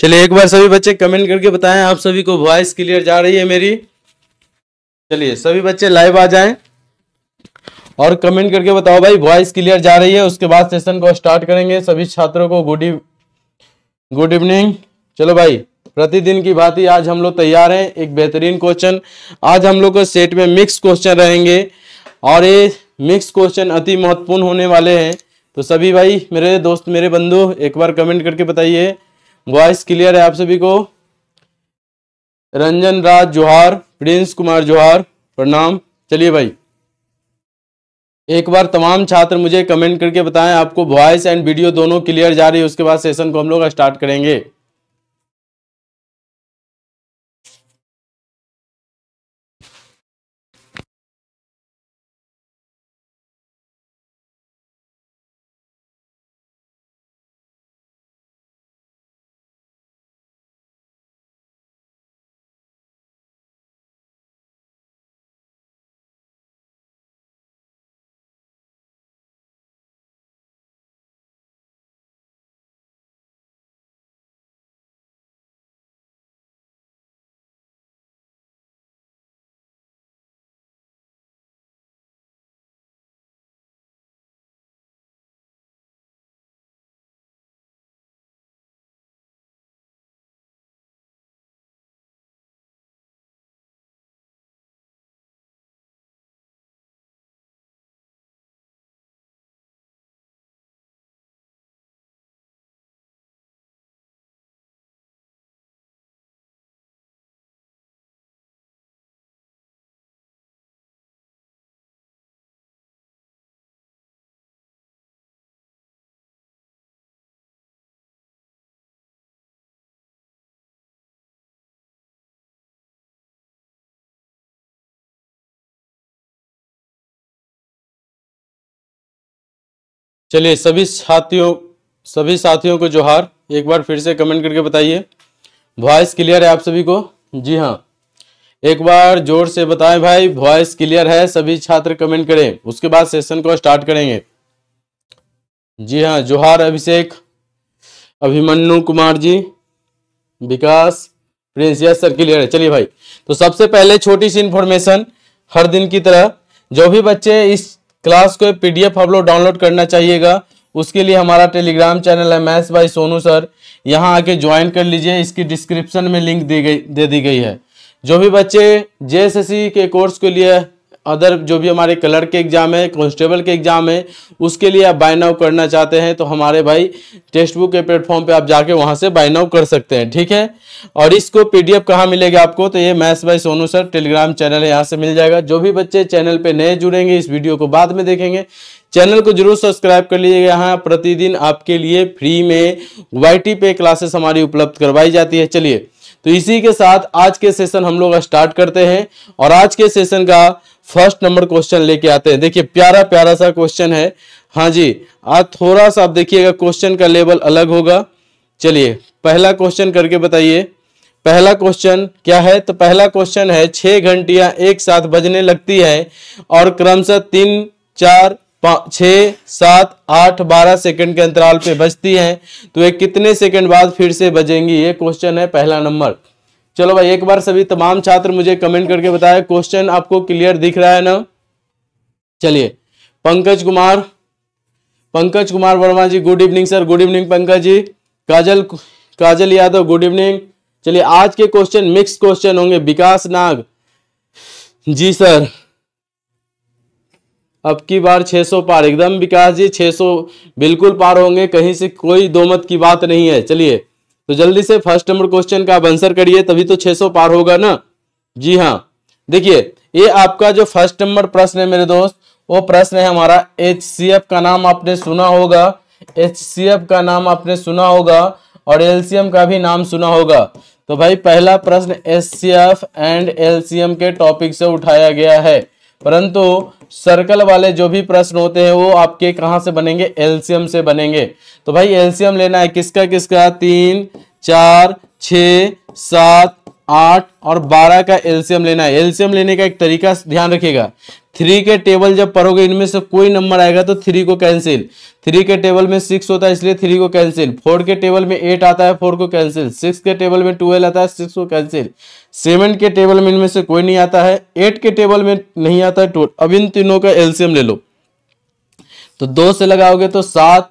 चलिए एक बार सभी बच्चे कमेंट करके बताएं आप सभी को वॉइस क्लियर जा रही है मेरी चलिए सभी बच्चे लाइव आ जाएं और कमेंट करके बताओ भाई वॉइस क्लियर जा रही है उसके बाद सेशन को स्टार्ट करेंगे सभी छात्रों को गुड गुड इवनिंग चलो भाई प्रतिदिन की भांति आज हम लोग तैयार हैं एक बेहतरीन क्वेश्चन आज हम लोग के सेट में मिक्स क्वेश्चन रहेंगे और ये मिक्स क्वेश्चन अति महत्वपूर्ण होने वाले हैं तो सभी भाई मेरे दोस्त मेरे बंधु एक बार कमेंट करके बताइए वॉइस क्लियर है आप सभी को रंजन राज जोहार प्रिंस कुमार जोहार प्रणाम चलिए भाई एक बार तमाम छात्र मुझे कमेंट करके बताएं आपको वॉइस एंड वीडियो दोनों क्लियर जा रही है उसके बाद सेशन को हम लोग स्टार्ट करेंगे चलिए सभी साथियों सभी साथियों को जोहार एक बार फिर से कमेंट करके बताइए वॉइस क्लियर है आप सभी को जी हाँ एक बार जोर से बताएं भाई वॉइस क्लियर है सभी छात्र कमेंट करें उसके बाद सेशन को स्टार्ट करेंगे जी हाँ जोहार Abhishek Abhimanyu Kumar ji Vikas Prince yes sir clear है चलिए भाई तो सबसे पहले छोटी सी इंफॉर्मेशन हर दिन की तरह जो भी बच्चे इस क्लास को पीडीएफ हम लोग डाउनलोड करना चाहिएगा उसके लिए हमारा टेलीग्राम चैनल है मैथ्स बाई सोनू सर यहाँ आके ज्वाइन कर लीजिए इसकी डिस्क्रिप्शन में लिंक दी गई दे दी गई है जो भी बच्चे जे e के कोर्स के लिए अदर जो भी हमारे कलर के एग्ज़ाम है कॉन्स्टेबल के एग्ज़ाम है उसके लिए आप बाय नाउ करना चाहते हैं तो हमारे भाई टेक्स्ट बुक के प्लेटफॉर्म पे आप जाके वहाँ से बाय नाउ कर सकते हैं ठीक है और इसको पी डी कहाँ मिलेगा आपको तो ये मैथ्स भाई सोनू सर टेलीग्राम चैनल है यहाँ से मिल जाएगा जो भी बच्चे चैनल पर नए जुड़ेंगे इस वीडियो को बाद में देखेंगे चैनल को जरूर सब्सक्राइब कर लीजिएगा यहाँ प्रतिदिन आपके लिए फ्री में वाई पे क्लासेस हमारी उपलब्ध करवाई जाती है चलिए तो इसी के साथ आज के सेशन हम लोग स्टार्ट करते हैं और आज के सेशन का फर्स्ट नंबर क्वेश्चन लेके आते हैं देखिए प्यारा प्यारा सा क्वेश्चन है हाँ जी आज थोड़ा सा आप देखिएगा क्वेश्चन का लेवल अलग होगा चलिए पहला क्वेश्चन करके बताइए पहला क्वेश्चन क्या है तो पहला क्वेश्चन है छह घंटिया एक साथ बजने लगती है और क्रमशः तीन चार छ सात आठ बारह सेकंड के अंतराल पे बजती हैं तो ये कितने सेकंड बाद फिर से बजेंगी ये क्वेश्चन है पहला नंबर चलो भाई एक बार सभी तमाम छात्र मुझे कमेंट करके बताया क्वेश्चन आपको क्लियर दिख रहा है ना चलिए Pankaj Kumar Pankaj Kumar Verma ji good evening sir good evening Pankaj ji Kajal Kajal Yadav good evening चलिए आज के क्वेश्चन मिक्स क्वेश्चन होंगे विकास नाग जी सर अब की बार 600 पार एकदम विकास जी 600 बिल्कुल पार होंगे कहीं से कोई दो मत की बात नहीं है चलिए तो जल्दी से फर्स्ट नंबर क्वेश्चन का आप आंसर करिए तभी तो 600 पार होगा ना जी हाँ देखिए ये आपका जो फर्स्ट नंबर प्रश्न है मेरे दोस्त वो प्रश्न है हमारा एच का नाम आपने सुना होगा एच का नाम आपने सुना होगा और एलसीएम का भी नाम सुना होगा तो भाई पहला प्रश्न एस एंड एलसीएम के टॉपिक से उठाया गया है परंतु सर्कल वाले जो भी प्रश्न होते हैं वो आपके कहाँ से बनेंगे एल्सियम से बनेंगे तो भाई एल्सियम लेना है किसका किसका तीन चार छ सात आठ और बारह का एल्सियम लेना है एल्सियम लेने का एक तरीका ध्यान रखिएगा थ्री के टेबल जब पढ़ोगे इनमें से कोई नंबर आएगा तो थ्री को कैंसिल थ्री के टेबल में सिक्स होता है इसलिए थ्री को कैंसिल फोर के टेबल में एट आता है फोर को कैंसिल सिक्स के टेबल में ट्वेल्व आता है सिक्स को कैंसिल सेवन के टेबल में इनमें से कोई नहीं आता है एट के टेबल में नहीं आता है अब इन तीनों का एल्सियम ले लो तो दो से लगाओगे तो सात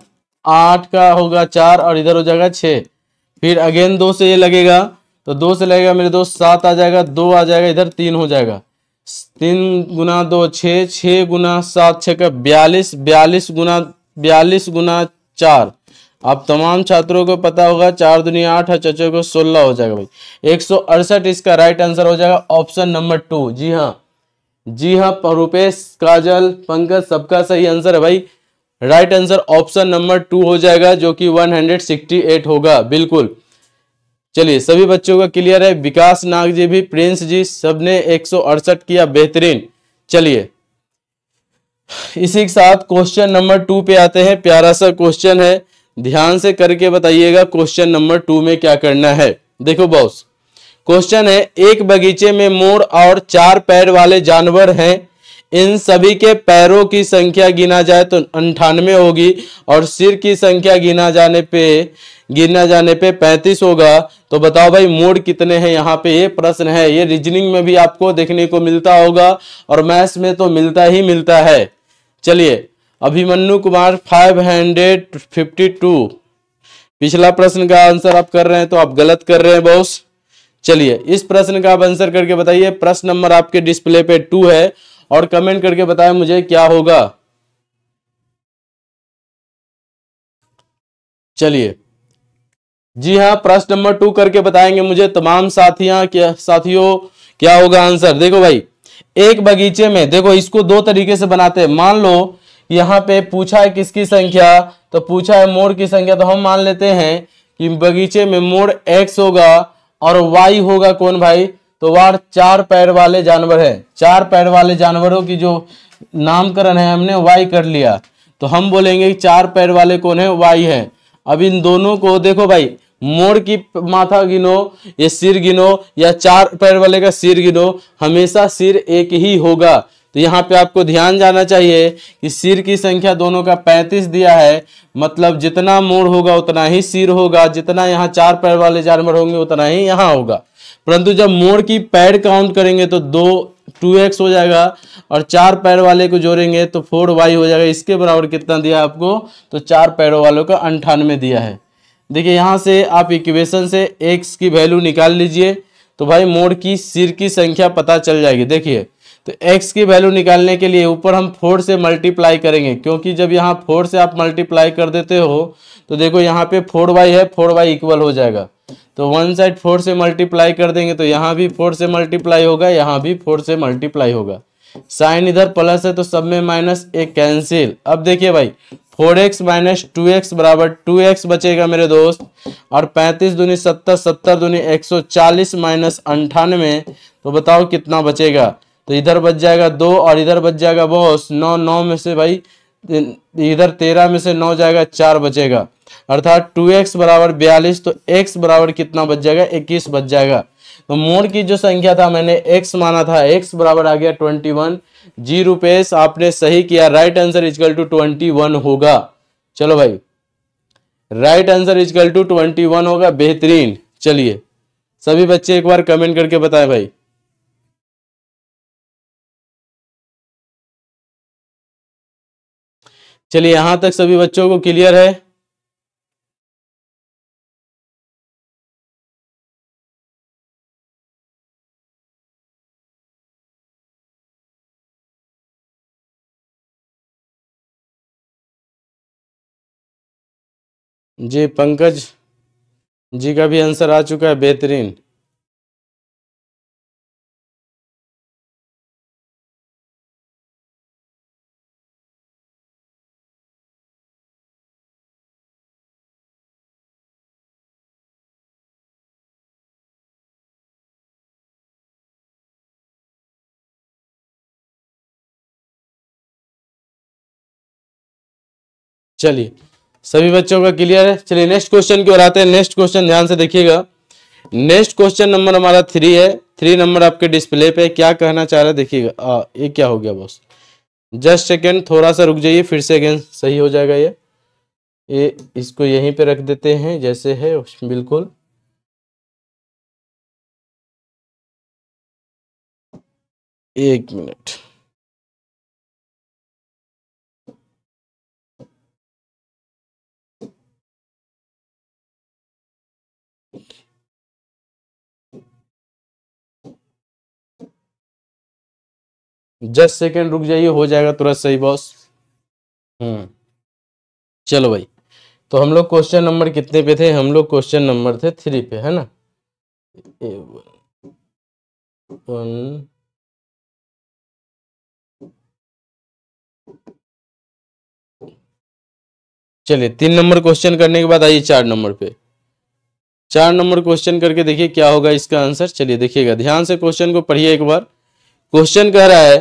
आठ का होगा चार और इधर हो जाएगा छः फिर अगेन दो से ये लगेगा तो दो से लगेगा मेरे दोस्त सात आ जाएगा दो आ जाएगा इधर तीन हो जाएगा तीन गुना दो छः छः गुना सात छः का बयालीस बयालीस गुना बयालीस गुना चार आप तमाम छात्रों को पता होगा चार दुनिया आठ है चचों को सोलह हो जाएगा भाई एक सौ अड़सठ इसका राइट आंसर हो जाएगा ऑप्शन नंबर टू जी हाँ जी हाँ रूपेश काजल पंकज सबका सही आंसर है भाई right answer option number two हो जाएगा जो कि एट होगा बिल्कुल चलिए सभी बच्चों का क्लियर है विकास नाग जी भी प्रिंस जी सबने एक किया बेहतरीन चलिए इसी के साथ क्वेश्चन नंबर टू पे आते हैं प्यारा सा क्वेश्चन है ध्यान से करके बताइएगा क्वेश्चन नंबर टू में क्या करना है देखो बॉस क्वेश्चन है एक बगीचे में मोर और चार पैर वाले जानवर हैं इन सभी के पैरों की संख्या गिना जाए तो अंठानवे होगी और सिर की संख्या गिना जाने पे गिरना जाने पे पैंतीस होगा तो बताओ भाई मोड कितने हैं यहाँ पे ये प्रश्न है ये रीजनिंग में भी आपको देखने को मिलता होगा और मैथ्स में तो मिलता ही मिलता है चलिए Abhimanyu Kumar five hundred fifty two पिछला प्रश्न का आंसर आप कर रहे हैं तो आप गलत कर रहे हैं बॉस चलिए इस प्रश्न का आप आंसर करके बताइए प्रश्न नंबर आपके डिस्प्ले पे टू है और कमेंट करके बताए मुझे क्या होगा चलिए जी हाँ प्रश्न नंबर टू करके बताएंगे मुझे तमाम साथिया क्या साथियों क्या होगा आंसर देखो भाई एक बगीचे में देखो इसको दो तरीके से बनाते हैं मान लो यहाँ पे पूछा है किसकी संख्या तो पूछा है मोड़ की संख्या तो हम मान लेते हैं कि बगीचे में मोड़ एक्स होगा और वाई होगा कौन भाई तो वार चार पैर वाले जानवर है चार पैर वाले जानवरों की जो नामकरण है हमने वाई कर लिया तो हम बोलेंगे चार पैर वाले कौन है वाई है अब इन दोनों को देखो भाई मोड़ की माथा गिनो या सिर गिनो या चार पैर वाले का सिर गिनो हमेशा सिर एक ही होगा तो यहाँ पे आपको ध्यान जाना चाहिए कि सिर की संख्या दोनों का पैंतीस दिया है मतलब जितना मोड़ होगा उतना ही सिर होगा जितना यहाँ चार पैर वाले जानवर होंगे उतना ही यहाँ होगा परंतु जब मोड़ की पैर काउंट करेंगे तो दो टू एक्स हो जाएगा और चार पैर वाले को जोड़ेंगे तो फोर वाई हो जाएगा इसके बराबर कितना दिया आपको तो चार पैरों वालों का अंठानवे दिया है देखिए यहाँ से आप इक्वेशन से एक्स की वैल्यू निकाल लीजिए तो भाई मोड़ की सिर की संख्या पता चल जाएगी देखिए तो x की वैल्यू निकालने के लिए ऊपर हम फोर से मल्टीप्लाई करेंगे क्योंकि जब यहाँ फोर से आप मल्टीप्लाई कर देते हो तो देखो यहाँ पे फोर वाई है फोर वाई इक्वल हो जाएगा तो वन साइड फोर से मल्टीप्लाई कर देंगे तो यहाँ भी फोर से मल्टीप्लाई होगा यहाँ भी फोर से मल्टीप्लाई होगा साइन इधर प्लस है तो सब में माइनस एक कैंसिल अब देखिए भाई four X minus two x बराबर टू एक्स बचेगा मेरे दोस्त और पैंतीस दूनी सत्तर सत्तर दूनी एक सौ चालीस माइनस अंठानवे तो बताओ कितना बचेगा तो इधर बच जाएगा दो और इधर बच जाएगा बॉस नौ नौ में से भाई इधर तेरह में से नौ जाएगा चार बचेगा अर्थात टू एक्स बराबर बयालीस तो एक्स बराबर कितना बच जाएगा इक्कीस बच जाएगा तो मोड़ की जो संख्या था मैंने एक्स माना था एक्स बराबर आ गया ट्वेंटी वन जी रुपेश आपने सही किया right answer is equal to twenty one होगा चलो भाई right answer is equal to twenty one होगा बेहतरीन चलिए सभी बच्चे एक बार कमेंट करके बताएं भाई चलिए यहां तक सभी बच्चों को क्लियर है जी पंकज जी का भी आंसर आ चुका है बेहतरीन चलिए सभी बच्चों का क्लियर है चलिए नेक्स्ट क्वेश्चन की ओर आते हैं नेक्स्ट क्वेश्चन ध्यान से देखिएगा नेक्स्ट क्वेश्चन नंबर हमारा थ्री है थ्री नंबर आपके डिस्प्ले पे क्या कहना चाह रहा है देखिएगा ये क्या हो गया बॉस जस्ट सेकेंड थोड़ा सा रुक जाइए फिर से अगेन सही हो जाएगा ये ये इसको यहीं पे रख देते हैं जैसे है बिल्कुल एक मिनट जस्ट सेकेंड रुक जाइए हो जाएगा तुरंत सही बॉस हम्म चलो भाई तो हम लोग क्वेश्चन नंबर कितने पे थे हम लोग क्वेश्चन नंबर थे थ्री पे है ना वन चलिए तीन नंबर क्वेश्चन करने के बाद आइए चार नंबर पे चार नंबर क्वेश्चन करके देखिए क्या होगा इसका आंसर चलिए देखिएगा ध्यान से क्वेश्चन को पढ़िए एक बार क्वेश्चन कह रहा है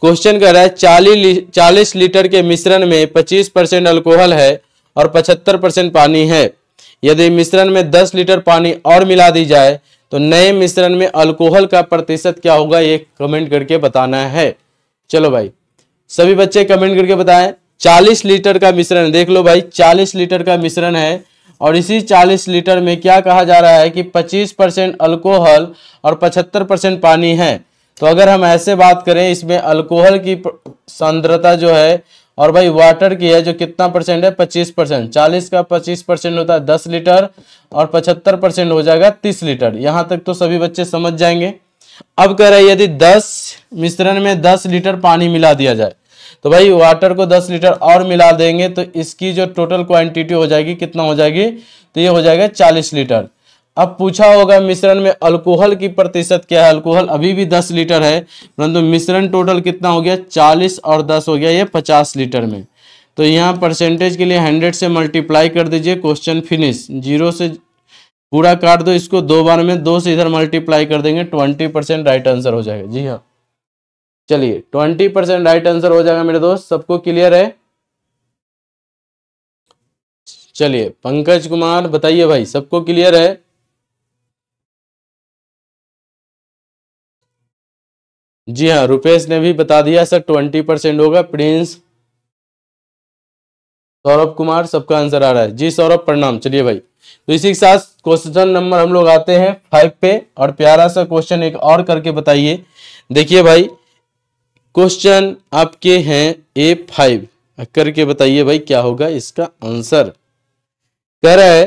क्वेश्चन कह रहा है चालीस चालीस लीटर के मिश्रण में पच्चीस परसेंट अल्कोहल है और पचहत्तर परसेंट पानी है यदि मिश्रण में दस लीटर पानी और मिला दी जाए तो नए मिश्रण में अल्कोहल का प्रतिशत क्या होगा ये कमेंट करके बताना है चलो भाई सभी बच्चे कमेंट करके बताएं चालीस लीटर का मिश्रण देख लो भाई चालीस लीटर का मिश्रण है और इसी 40 लीटर में क्या कहा जा रहा है कि 25 परसेंट अल्कोहल और 75 परसेंट पानी है तो अगर हम ऐसे बात करें इसमें अल्कोहल की सांद्रता जो है और भाई वाटर की है जो कितना परसेंट है पच्चीस परसेंट चालीस का पच्चीस परसेंट होता है दस लीटर और पचहत्तर परसेंट हो जाएगा तीस लीटर यहाँ तक तो सभी बच्चे समझ जाएंगे अब कह रहे यदि दस मिश्रण में दस लीटर पानी मिला दिया जाए तो भाई वाटर को दस लीटर और मिला देंगे तो इसकी जो टोटल क्वांटिटी हो जाएगी कितना हो जाएगी तो ये हो जाएगा चालीस लीटर अब पूछा होगा मिश्रण में अल्कोहल की प्रतिशत क्या है अल्कोहल अभी भी दस लीटर है परंतु मिश्रण टोटल कितना हो गया चालीस और दस हो गया ये पचास लीटर में तो यहाँ परसेंटेज के लिए हंड्रेड से मल्टीप्लाई कर दीजिए क्वेश्चन फिनिश जीरो से पूरा काट दो इसको दो बार में दो से इधर मल्टीप्लाई कर देंगे ट्वेंटी परसेंट राइट आंसर हो जाएगा जी हाँ चलिए ट्वेंटी परसेंट राइट आंसर हो जाएगा मेरे दोस्त सबको क्लियर है चलिए पंकज कुमार बताइए भाई सबको क्लियर है जी हाँ रुपेश ने भी बता दिया सर ट्वेंटी परसेंट होगा प्रिंस सौरभ कुमार सबका आंसर आ रहा है जी सौरभ प्रणाम चलिए भाई तो इसी के साथ क्वेश्चन नंबर हम लोग आते हैं फाइव पे और प्यारा सा क्वेश्चन एक और करके बताइए देखिए भाई क्वेश्चन आपके हैं ए फाइव करके बताइए भाई क्या होगा इसका आंसर कह रहा है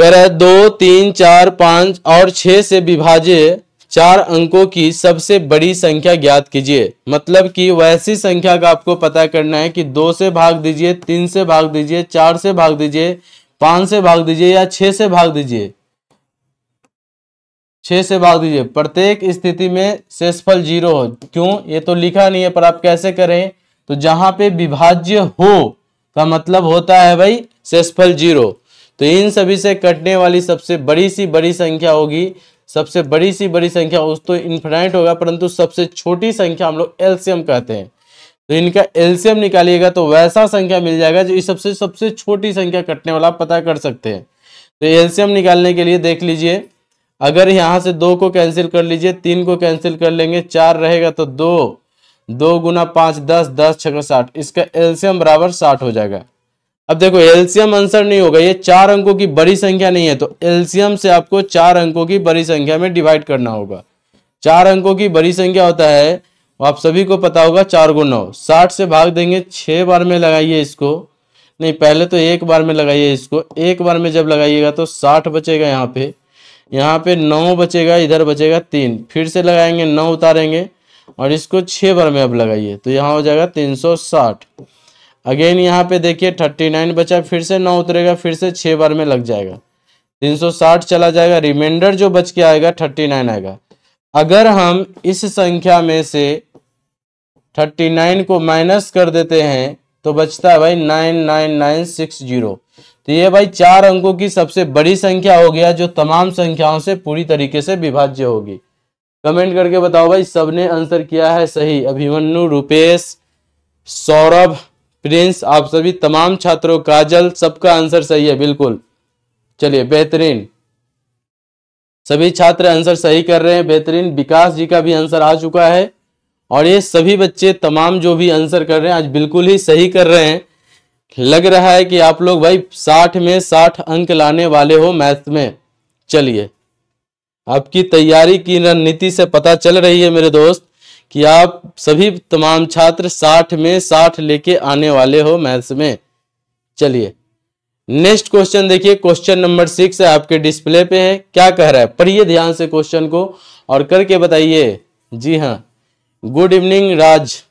कह रहा है दो तीन चार पांच और छह से विभाज्य चार अंकों की सबसे बड़ी संख्या ज्ञात कीजिए मतलब कि वैसी संख्या का आपको पता करना है कि दो से भाग दीजिए तीन से भाग दीजिए चार से भाग दीजिए पांच से भाग दीजिए या छह से भाग दीजिए छह से भाग दीजिए प्रत्येक स्थिति में शेषफल जीरो हो क्यों ये तो लिखा नहीं है पर आप कैसे करें तो जहां पे विभाज्य हो का मतलब होता है भाई शेषफल जीरो तो इन सभी से कटने वाली सबसे बड़ी सी बड़ी संख्या होगी सबसे बड़ी सी बड़ी संख्या उस तो इन्फिनाइट होगा परंतु सबसे छोटी संख्या हम लोग एल्सियम कहते हैं तो इनका एल्सियम निकालिएगा तो वैसा संख्या मिल जाएगा जो इस सबसे सबसे छोटी संख्या कटने वाला पता कर सकते हैं तो एल्सियम निकालने के लिए देख लीजिए अगर यहाँ से दो को कैंसिल कर लीजिए तीन को कैंसिल कर लेंगे चार रहेगा तो दो दो गुना पाँच दस दस छः साठ इसका एल्सियम बराबर साठ हो जाएगा अब देखो एल्सियम आंसर नहीं होगा ये चार अंकों की बड़ी संख्या नहीं है तो एल्सियम से आपको चार अंकों की बड़ी संख्या में डिवाइड करना होगा चार अंकों की बड़ी संख्या होता है आप सभी को पता होगा चार गो नौ साठ से भाग देंगे छह बार में लगाइए इसको नहीं पहले तो एक बार में लगाइए इसको एक बार में जब लगाइएगा तो साठ बचेगा यहाँ पे यहाँ पे नौ बचेगा इधर बचेगा तीन फिर से लगाएंगे नौ उतारेंगे और इसको छह बार में अब लगाइए तो यहाँ हो जाएगा तीन सौ साठ अगेन यहाँ पे देखिए थर्टी नाइन बचा फिर से नौ उतरेगा फिर से छः बार में लग जाएगा तीन सौ साठ चला जाएगा रिमाइंडर जो बच के आएगा थर्टी नाइन आएगा अगर हम इस संख्या में से थर्टी नाइन को माइनस कर देते हैं तो बचता है भाई nine nine nine six zero तो ये भाई चार अंकों की सबसे बड़ी संख्या हो गया जो तमाम संख्याओं से पूरी तरीके से विभाज्य होगी कमेंट करके बताओ भाई सबने आंसर किया है सही अभिमन्यु रूपेश सौरभ प्रिंस आप सभी तमाम छात्रों काजल सबका आंसर सही है बिल्कुल चलिए बेहतरीन सभी छात्र आंसर सही कर रहे हैं बेहतरीन विकास जी का भी आंसर आ चुका है और ये सभी बच्चे तमाम जो भी आंसर कर रहे हैं आज बिल्कुल ही सही कर रहे हैं लग रहा है कि आप लोग भाई साठ में साठ अंक लाने वाले हो मैथ में चलिए आपकी तैयारी की रणनीति से पता चल रही है मेरे दोस्त कि आप सभी तमाम छात्र साठ में साठ लेके आने वाले हो मैथ्स में चलिए नेक्स्ट क्वेश्चन देखिए क्वेश्चन नंबर सिक्स आपके डिस्प्ले पे है क्या कह रहा है पढ़िए ध्यान से क्वेश्चन को और करके बताइए जी हाँ good evening Raj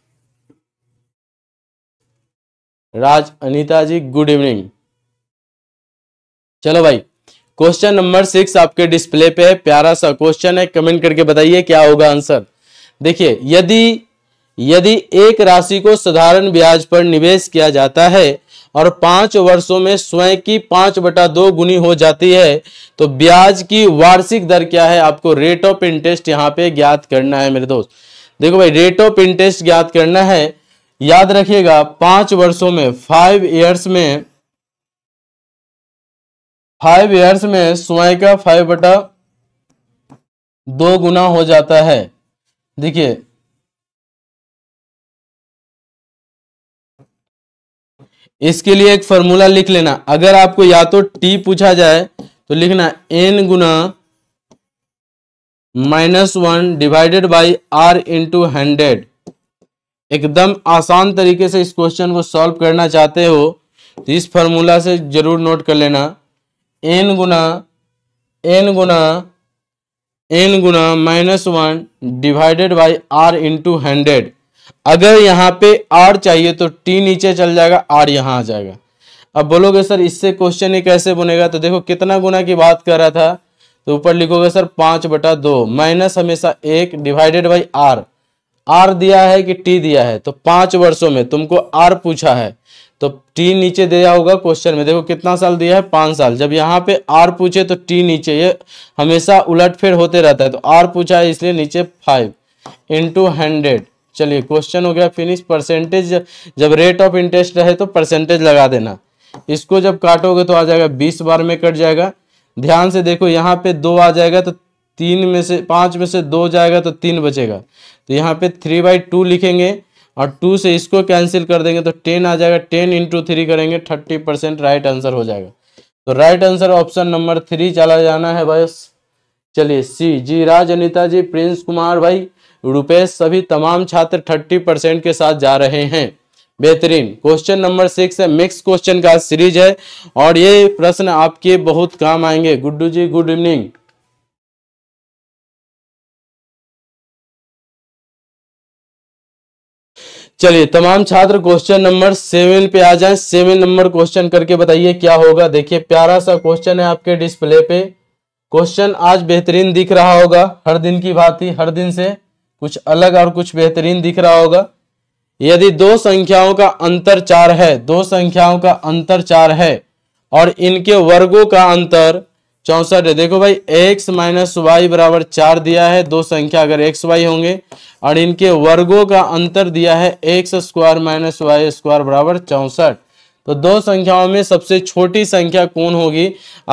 Raj Anita ji good evening चलो भाई क्वेश्चन नंबर सिक्स आपके डिस्प्ले पे है प्यारा सा क्वेश्चन है कमेंट करके बताइए क्या होगा आंसर देखिए यदि यदि एक राशि को साधारण ब्याज पर निवेश किया जाता है और पांच वर्षों में स्वयं की पांच बटा दो गुनी हो जाती है तो ब्याज की वार्षिक दर क्या है आपको रेट ऑफ इंटरेस्ट यहाँ पे ज्ञात करना है मेरे दोस्त देखो भाई रेट ऑफ इंटरेस्ट ज्ञात करना है याद रखिएगा पांच वर्षों में फाइव ईयर्स में फाइव ईयर्स में स्वयं का फाइव बटा दो गुना हो जाता है देखिए इसके लिए एक फॉर्मूला लिख लेना अगर आपको या तो टी पूछा जाए तो लिखना एन गुना minus one divided by R into hundred एकदम आसान तरीके से इस क्वेश्चन को सॉल्व करना चाहते हो तो इस फॉर्मूला से जरूर नोट कर लेना एन गुना एन गुना एन गुना minus one divided by R into hundred अगर यहाँ पे आर चाहिए तो टी नीचे चल जाएगा आर यहाँ आ जाएगा अब बोलोगे सर इससे क्वेश्चन ही कैसे बनेगा तो देखो कितना गुना की बात कर रहा था तो ऊपर लिखोगे सर पाँच बटा दो माइनस हमेशा एक डिवाइडेड बाई आर आर दिया है कि टी दिया है तो पाँच वर्षों में तुमको आर पूछा है तो टी नीचे दिया होगा क्वेश्चन में देखो कितना साल दिया है पाँच साल जब यहाँ पे आर पूछे तो टी नीचे ये हमेशा उलटफेर होते रहता है तो आर पूछा है इसलिए नीचे फाइव इंटू हंड्रेड चलिए क्वेश्चन हो गया फिनिश परसेंटेज जब रेट ऑफ इंटरेस्ट रहे तो परसेंटेज लगा देना इसको जब काटोगे तो आ जाएगा बीस बार में कट जाएगा ध्यान से देखो यहाँ पे दो आ जाएगा तो तीन में से पाँच में से दो जाएगा तो तीन बचेगा तो यहाँ पे थ्री बाई टू लिखेंगे और टू से इसको कैंसिल कर देंगे तो टेन आ जाएगा टेन इंटू थ्री करेंगे थर्टी परसेंट राइट आंसर हो जाएगा तो right answer option number three चला जाना है बस चलिए सी जी राज अनिता जी प्रिंस कुमार भाई रुपेश सभी तमाम छात्र थर्टी परसेंट के साथ जा रहे हैं बेहतरीन क्वेश्चन नंबर सिक्स है मिक्स क्वेश्चन का सीरीज है और ये प्रश्न आपके बहुत काम आएंगे गुड्डू जी गुड इवनिंग चलिए तमाम छात्र क्वेश्चन नंबर सेवन पे आ जाए सेवन नंबर क्वेश्चन करके बताइए क्या होगा देखिए प्यारा सा क्वेश्चन है आपके डिस्प्ले पे क्वेश्चन आज बेहतरीन दिख रहा होगा हर दिन की भांति हर दिन से कुछ अलग और कुछ बेहतरीन दिख रहा होगा यदि दो संख्याओं का अंतर चार है दो संख्याओं का अंतर चार है और इनके वर्गों का अंतर चौसठ है देखो भाई x माइनस वाई बराबर चार दिया है दो संख्या अगर एक्स वाई होंगे और इनके वर्गों का अंतर दिया है X square minus Y square बराबर चौसठ तो दो संख्याओं में सबसे छोटी संख्या कौन होगी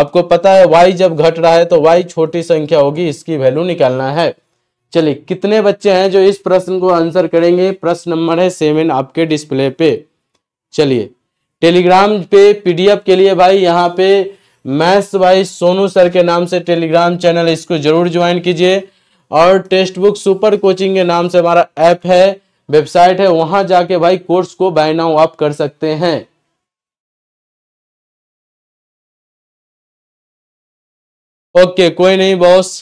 आपको पता है y जब घट रहा है तो y छोटी संख्या होगी इसकी वैल्यू निकालना है चलिए कितने बच्चे हैं जो इस प्रश्न को आंसर करेंगे प्रश्न नंबर है सेवन आपके डिस्प्ले पे चलिए टेलीग्राम पे पीडीएफ के लिए भाई यहाँ पे मैथ्स भाई सोनू सर के नाम से टेलीग्राम चैनल है इसको जरूर ज्वाइन कीजिए और टेक्स्ट बुक सुपर कोचिंग के नाम से हमारा ऐप है वेबसाइट है वहां जाके भाई कोर्स को बाय नाउ आप कर सकते हैं ओके कोई नहीं बॉस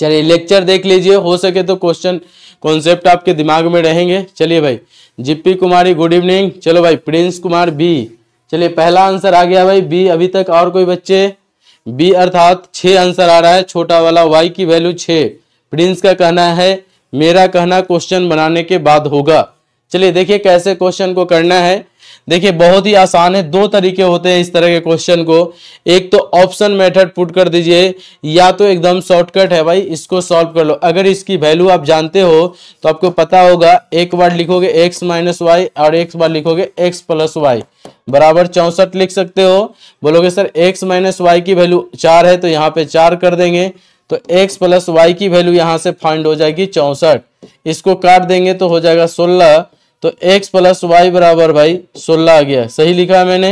चलिए लेक्चर देख लीजिए हो सके तो क्वेश्चन कॉन्सेप्ट आपके दिमाग में रहेंगे चलिए भाई जिप्पी कुमारी गुड इवनिंग चलो भाई प्रिंस कुमार बी चलिए पहला आंसर आ गया भाई बी अभी तक और कोई बच्चे बी अर्थात छ आंसर आ रहा है छोटा वाला वाई की वैल्यू छः प्रिंस का कहना है मेरा कहना क्वेश्चन बनाने के बाद होगा चलिए देखिए कैसे क्वेश्चन को करना है देखिए बहुत ही आसान है दो तरीके होते हैं इस तरह के क्वेश्चन को एक तो ऑप्शन मेथड पुट कर दीजिए या तो एकदम शॉर्टकट है भाई इसको सॉल्व कर लो अगर इसकी वैल्यू आप जानते हो तो आपको पता होगा एक बार लिखोगे एक्स माइनस वाई और एक बार लिखोगे एक्स प्लस वाई बराबर चौंसठ लिख सकते हो बोलोगे सर एक्स माइनस वाई की वैल्यू चार है तो यहाँ पे चार कर देंगे तो x प्लस वाई की वैल्यू यहाँ से फाइंड हो जाएगी चौंसठ इसको काट देंगे तो हो जाएगा सोलह तो x प्लस वाई बराबर भाई सोलह आ गया सही लिखा है मैंने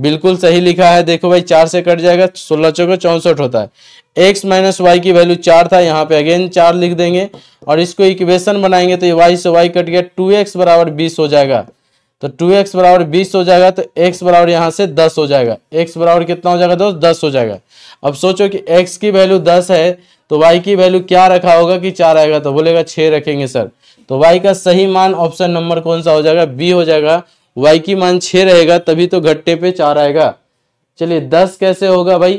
बिल्कुल सही लिखा है देखो भाई चार से कट जाएगा सोलह चौके चौंसठ होता है x माइनस वाई की वैल्यू चार था यहाँ पे अगेन चार लिख देंगे और इसको इक्वेशन बनाएंगे तो वाई y से y कट गया टू एक्स बराबर बीस हो जाएगा तो टू एक्स बराबर बीस हो जाएगा तो x बराबर यहाँ से दस हो जाएगा x बराबर कितना हो जाएगा दोस्त दस हो जाएगा अब सोचो कि x की वैल्यू दस है तो y की वैल्यू क्या रखा होगा कि चार आएगा तो बोलेगा छह रखेंगे सर तो वाई का सही मान ऑप्शन नंबर कौन सा हो जाएगा बी हो जाएगा वाई की मान छह रहेगा तभी तो घट्टे पे चार आएगा चलिए दस कैसे होगा भाई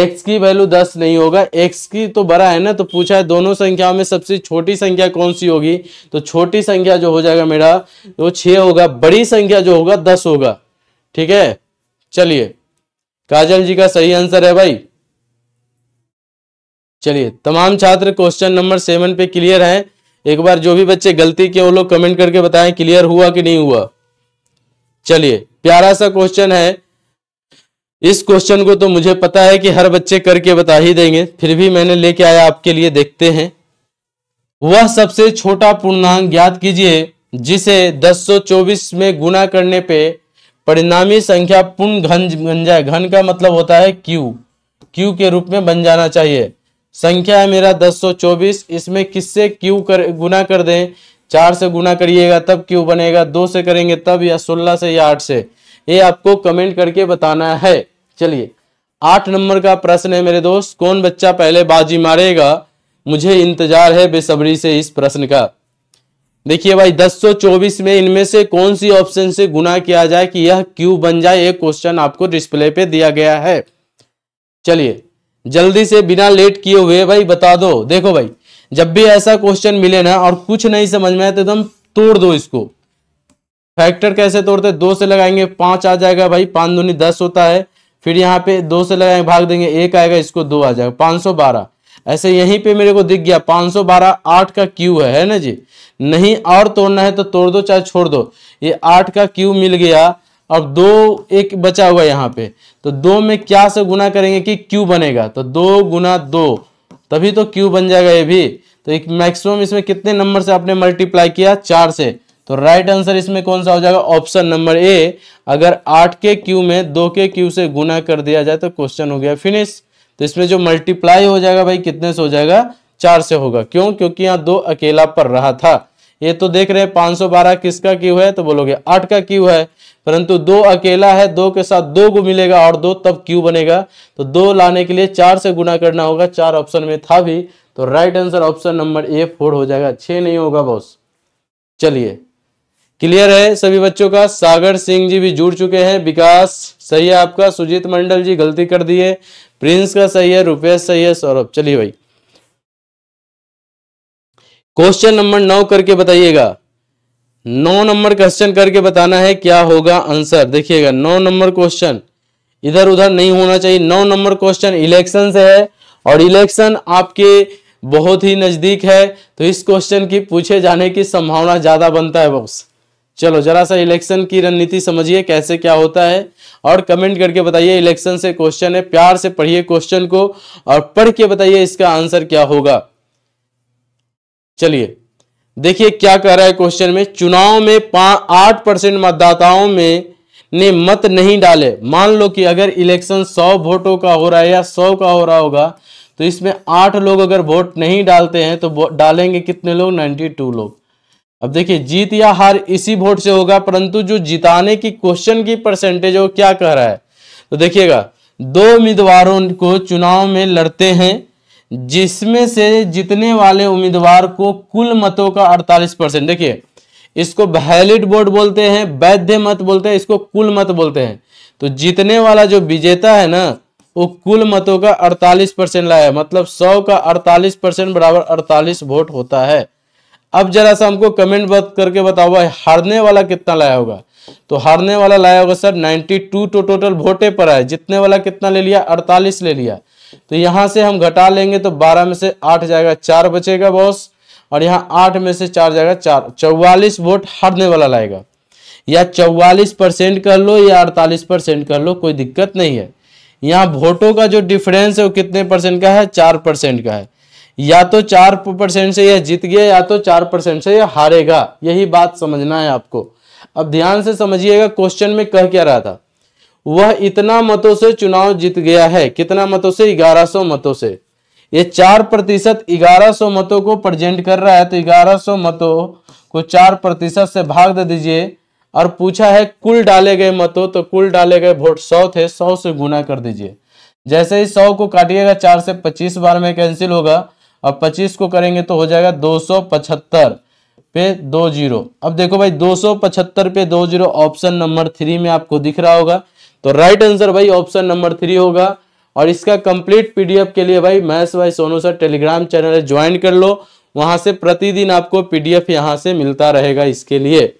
एक्स की वैल्यू दस नहीं होगा एक्स की तो बड़ा है ना तो पूछा है दोनों संख्याओं में सबसे छोटी संख्या कौन सी होगी तो छोटी संख्या जो हो जाएगा मेरा वो छ होगा बड़ी संख्या जो होगा दस होगा ठीक है चलिए काजल जी का सही आंसर है भाई चलिए तमाम छात्र क्वेश्चन नंबर सेवन पे क्लियर है एक बार जो भी बच्चे गलती किए वो लोग कमेंट करके बताएं क्लियर हुआ कि नहीं हुआ चलिए प्यारा सा क्वेश्चन है इस क्वेश्चन को तो मुझे पता है कि हर बच्चे करके बता ही देंगे फिर भी मैंने लेके आया आपके लिए देखते हैं वह सबसे छोटा पूर्णांक ज्ञात कीजिए जिसे 1024 में गुना करने पे परिणामी संख्या पूर्ण घन घन जाए घन का मतलब होता है क्यू क्यू के रूप में बन जाना चाहिए संख्या है मेरा 1024 इसमें किससे क्यू कर गुना कर दें चार से गुना करिएगा तब क्यू बनेगा दो से करेंगे तब या सोलह से या आठ से ये आपको कमेंट करके बताना है चलिए आठ नंबर का प्रश्न है मेरे दोस्त कौन बच्चा पहले बाजी मारेगा मुझे इंतजार है बेसब्री से इस प्रश्न का देखिए भाई 1024 में इनमें से कौन सी ऑप्शन से गुना किया जाए कि यह क्यू बन जाए एक क्वेश्चन आपको डिस्प्ले पे दिया गया है चलिए जल्दी से बिना लेट किए हुए भाई बता दो देखो भाई जब भी ऐसा क्वेश्चन मिले ना और कुछ नहीं समझ में आए तो एकदम तोड़ दो इसको फैक्टर कैसे तोड़ते दो से लगाएंगे पांच आ जाएगा भाई पांच दूनी दस होता है फिर यहाँ पे दो से लगाएंगे भाग देंगे एक आएगा इसको दो आ जाएगा पांच सौ बारह ऐसे यहीं पे मेरे को दिख गया पाँच सौ बारह आठ का क्यू है है ना जी नहीं और तोड़ना है तो तोड़ दो चाहे छोड़ दो ये आठ का क्यू मिल गया अब दो एक बचा हुआ यहाँ पे तो दो में क्या से गुना करेंगे कि क्यू बनेगा तो दो गुना दो तभी तो क्यू बन जाएगा ये भी तो एक मैक्सिमम इसमें कितने नंबर से आपने मल्टीप्लाई किया चार से तो राइट आंसर इसमें कौन सा हो जाएगा ऑप्शन नंबर ए अगर आठ के क्यू में दो के क्यू से गुना कर दिया जाए तो क्वेश्चन हो गया फिनिश तो इसमें जो मल्टीप्लाई हो जाएगा भाई कितने से हो जाएगा चार से होगा क्यों क्योंकि यहाँ दो अकेला पर रहा था ये तो देख रहे हैं 512 किसका क्यू है तो बोलोगे आठ का क्यू है परंतु दो अकेला है दो के साथ दो को मिलेगा और दो तब क्यू बनेगा तो दो लाने के लिए चार से गुना करना होगा चार ऑप्शन में था भी तो right answer option number A four हो जाएगा छः नहीं होगा बॉस चलिए क्लियर है सभी बच्चों का सागर सिंह जी भी जुड़ चुके हैं विकास सही है आपका सुजीत मंडल जी गलती कर दिए प्रिंस का सही है रुपेश सही है सौरभ चलिए भाई क्वेश्चन नंबर नौ करके बताइएगा नौ नंबर क्वेश्चन करके बताना है क्या होगा आंसर देखिएगा नौ नंबर क्वेश्चन इधर उधर नहीं होना चाहिए नौ नंबर क्वेश्चन इलेक्शन से है और इलेक्शन आपके बहुत ही नज़दीक है तो इस क्वेश्चन की पूछे जाने की संभावना ज़्यादा बनता है बॉक्स चलो जरा सा इलेक्शन की रणनीति समझिए कैसे क्या होता है और कमेंट करके बताइए इलेक्शन से क्वेश्चन है प्यार से पढ़िए क्वेश्चन को और पढ़ के बताइए इसका आंसर क्या होगा चलिए देखिए क्या कह रहा है क्वेश्चन में चुनाव में आठ परसेंट मतदाताओं में ने मत नहीं डाले मान लो कि अगर इलेक्शन सौ वोटों का हो रहा है या सौ का हो रहा होगा तो इसमें आठ लोग अगर वोट नहीं डालते हैं तो डालेंगे कितने लोग नाइन्टी टू लोग अब देखिए जीत या हार इसी वोट से होगा परंतु जो जिताने की क्वेश्चन की परसेंटेज वो क्या कह रहा है तो देखिएगा दो उम्मीदवारों को चुनाव में लड़ते हैं जिसमें से जितने वाले उम्मीदवार को कुल मतों का 48 परसेंट देखिए इसको वैलिड वोट बोलते हैं वैध मत बोलते हैं इसको कुल मत बोलते हैं तो जीतने वाला जो विजेता है ना वो कुल मतों का 48 परसेंट लाया मतलब 100 का 48 परसेंट बराबर 48 वोट होता है अब जरा सा हमको कमेंट बत करके बताओ भाई हारने वाला कितना लाया होगा तो हारने वाला लाया होगा सर नाइनटी टू तो टोटल वोटे पर आए जितने वाला कितना ले लिया अड़तालीस ले लिया तो यहाँ से हम घटा लेंगे तो बारह में से आठ जाएगा चार बचेगा बॉस और यहाँ आठ में से चार जाएगा चार चौवालीस वोट हारने वाला लाएगा या चौवालीस परसेंट कर लो या अड़तालीस परसेंट कर लो कोई दिक्कत नहीं है यहाँ वोटों का जो डिफरेंस है वो कितने परसेंट का है चार परसेंट का है या तो चार परसेंट से यह जीत गया या तो चार परसेंट से यह हारेगा यही बात समझना है आपको अब ध्यान से समझिएगा क्वेश्चन में कह क्या रहा था वह इतना मतों से चुनाव जीत गया है कितना मतों से 1100 मतों से ये चार प्रतिशत ग्यारह मतों को प्रेजेंट कर रहा है तो 1100 मतों को चार प्रतिशत से भाग दे दीजिए और पूछा है कुल डाले गए मतों तो कुल डाले गए वोट सौ थे सौ से गुना कर दीजिए जैसे ही सौ को काटिएगा चार से पच्चीस बार में कैंसिल होगा और पच्चीस को करेंगे तो हो जाएगा दो सौ पचहत्तर पे दो जीरो अब देखो भाई दो सौ पचहत्तर पे दो जीरो ऑप्शन नंबर थ्री में आपको दिख रहा होगा तो राइट आंसर भाई ऑप्शन नंबर थ्री होगा और इसका कंप्लीट पीडीएफ के लिए भाई मैथ्स भाई Sonu sir Telegram channel join कर लो वहां से प्रतिदिन आपको पीडीएफ यहां से मिलता रहेगा इसके लिए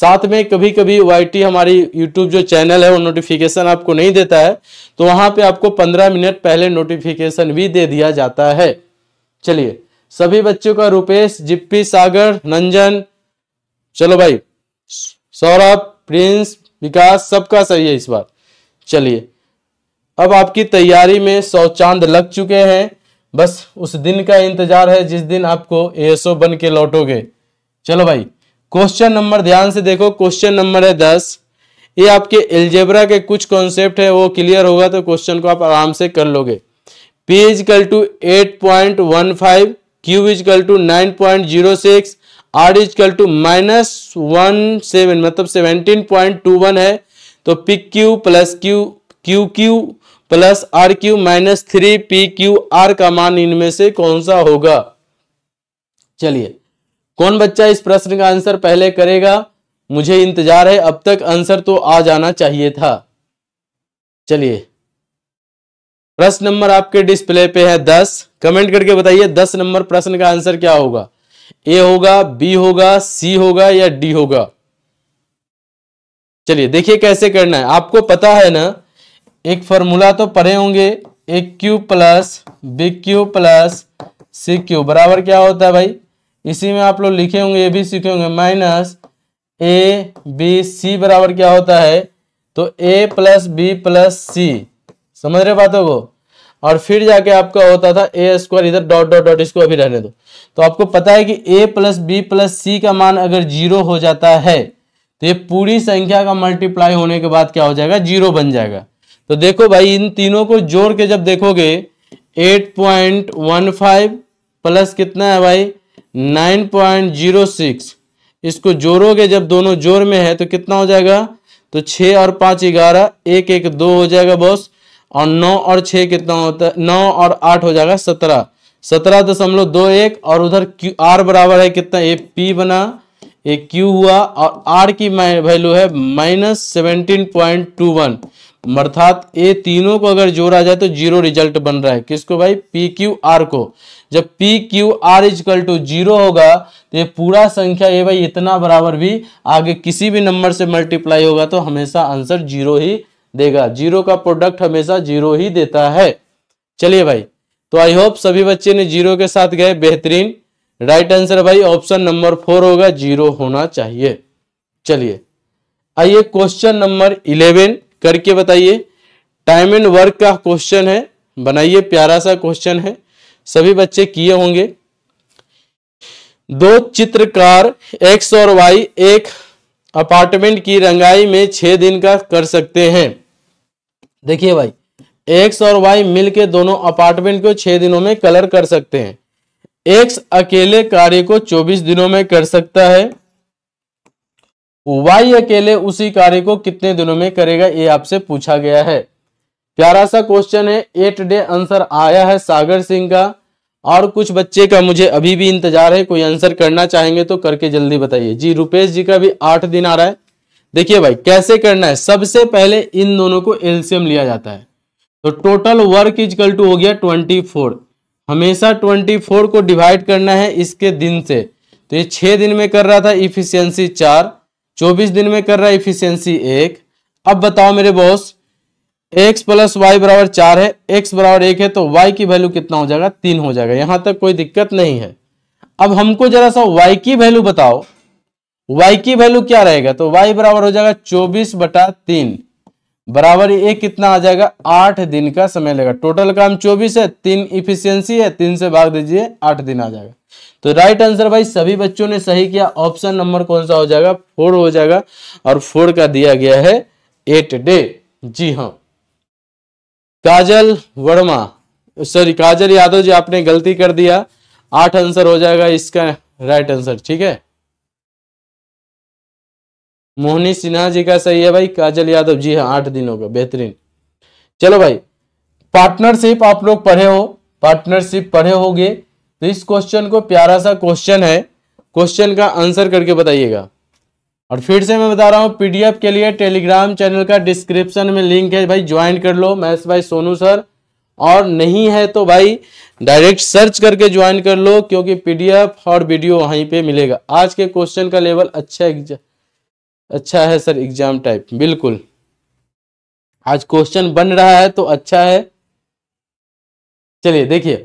साथ में कभी कभी वाई हमारी यूट्यूब जो चैनल है वो नोटिफिकेशन आपको नहीं देता है तो वहां पे आपको 15 मिनट पहले नोटिफिकेशन भी दे दिया जाता है चलिए सभी बच्चों का रूपेश जिप्पी सागर नंजन चलो भाई सौरभ प्रिंस विकास सबका सही है इस बार चलिए अब आपकी तैयारी में सौ चांद लग चुके हैं बस उस दिन का इंतजार है जिस दिन आपको एएसओ बन के लौटोगे चलो भाई क्वेश्चन नंबर ध्यान से देखो क्वेश्चन नंबर है दस ये आपके एल्जेब्रा के कुछ कॉन्सेप्ट है वो क्लियर होगा तो क्वेश्चन को आप आराम से कर लोगे P is equal to eight point one five Q is equal to nine point zero six R equal to minus one seven मतलब सेवनटीन पॉइंट टू वन है तो P Q plus Q Q Q plus R Q minus three P Q R का मान इनमें से कौन सा होगा चलिए कौन बच्चा इस प्रश्न का आंसर पहले करेगा मुझे इंतजार है अब तक आंसर तो आ जाना चाहिए था चलिए प्रश्न नंबर आपके डिस्प्ले पे है दस कमेंट करके बताइए दस नंबर प्रश्न का आंसर क्या होगा ए होगा बी होगा सी होगा या डी होगा चलिए देखिए कैसे करना है आपको पता है ना एक फॉर्मूला तो पढ़े होंगे A cube plus B cube plus C cube बराबर क्या होता है भाई इसी में आप लोग लिखे होंगे ये भी सीखे होंगे माइनस ए बी सी बराबर क्या होता है तो A plus B plus C समझ रहे बातों को और फिर जाके आपका होता था ए स्क्वायर इधर डॉट डॉट डॉट इसको अभी रहने दो तो आपको पता है कि A plus B plus C का मान अगर जीरो हो जाता है तो ये पूरी संख्या का मल्टीप्लाई होने के बाद क्या हो जाएगा जीरो बन जाएगा तो देखो भाई इन तीनों को जोड़ के जब देखोगे eight point one five plus कितना है भाई नाइन पॉइंट जीरो सिक्स इसको जोड़ोगे जब दोनों जोड़ में है तो कितना हो जाएगा तो छः और पांच ग्यारह एक एक दो हो जाएगा बॉस और नौ और छः कितना होता है नौ और आठ हो जाएगा सत्रह सत्रह दशमलव दो एक और उधर क्यू आर बराबर है कितना ए पी बना ए क्यू हुआ और आर की वैल्यू है minus seventeen point two one अर्थात ए तीनों को अगर जोड़ा जाए तो जीरो रिजल्ट बन रहा है किसको भाई पी क्यू आर को जब P Q R is equal to zero होगा तो ये पूरा संख्या ये भाई इतना बराबर भी आगे किसी भी नंबर से मल्टीप्लाई होगा तो हमेशा आंसर जीरो ही देगा जीरो का प्रोडक्ट हमेशा जीरो ही देता है चलिए भाई तो आई होप सभी बच्चे ने जीरो के साथ गए बेहतरीन राइट आंसर भाई ऑप्शन नंबर फोर होगा जीरो होना चाहिए चलिए आइए क्वेश्चन नंबर इलेवन करके बताइए टाइम एंड वर्क का क्वेश्चन है बनाइए प्यारा सा क्वेश्चन है सभी बच्चे किए होंगे दो चित्रकार एक्स और वाई एक अपार्टमेंट की रंगाई में छह दिन का कर सकते हैं देखिए भाई एक्स और वाई मिलके दोनों अपार्टमेंट को छह दिनों में कलर कर सकते हैं एक्स अकेले कार्य को चौबीस दिनों में कर सकता है वाई अकेले उसी कार्य को कितने दिनों में करेगा ये आपसे पूछा गया है प्यारा सा क्वेश्चन है एट डे आंसर आया है सागर सिंह का और कुछ बच्चे का मुझे अभी भी इंतजार है कोई आंसर करना चाहेंगे तो करके जल्दी बताइए जी रुपेश जी का भी आठ दिन आ रहा है देखिए भाई कैसे करना है सबसे पहले इन दोनों को एल्सियम लिया जाता है तो टोटल वर्क इजकल टू हो गया ट्वेंटी फोर हमेशा ट्वेंटी फोर को डिवाइड करना है इसके दिन से तो ये छह दिन में कर रहा था इफिशियंसी चार चौबीस दिन में कर रहा है इफिशियंसी एक अब बताओ मेरे बॉस एक्स प्लस वाई बराबर चार है एक्स बराबर एक है तो वाई की वैल्यू कितना हो जाएगा तीन हो जाएगा यहां तक कोई दिक्कत नहीं है अब हमको जरा सा वाई की वैल्यू बताओ y की वैल्यू क्या रहेगा तो y बराबर हो जाएगा चौबीस बटा तीन बराबर ये कितना आ जाएगा आठ दिन का समय लेगा टोटल काम चौबीस है तीन इफिशियंसी है तीन से भाग दीजिए आठ दिन आ जाएगा तो राइट आंसर भाई सभी बच्चों ने सही किया ऑप्शन नंबर कौन सा हो जाएगा फोर हो जाएगा और फोर का दिया गया है एट डे जी हाँ काजल वर्मा सॉरी काजल यादव जी आपने गलती कर दिया आठ आंसर हो जाएगा इसका राइट आंसर ठीक है मोहनी सिन्हा जी का सही है भाई काजल यादव जी हाँ आठ दिनों का बेहतरीन चलो भाई पार्टनरशिप आप लोग पढ़े हो पार्टनरशिप पढ़े होगे तो इस क्वेश्चन को प्यारा सा क्वेश्चन है क्वेश्चन का आंसर करके बताइएगा और फिर से मैं बता रहा हूँ पीडीएफ के लिए टेलीग्राम चैनल का डिस्क्रिप्शन में लिंक है भाई ज्वाइन कर लो महेश भाई सोनू सर और नहीं है तो भाई डायरेक्ट सर्च करके ज्वाइन कर लो क्योंकि पीडीएफ और वीडियो वहीं पे मिलेगा आज के क्वेश्चन का लेवल अच्छा अच्छा है सर एग्जाम टाइप बिल्कुल आज क्वेश्चन बन रहा है तो अच्छा है चलिए देखिए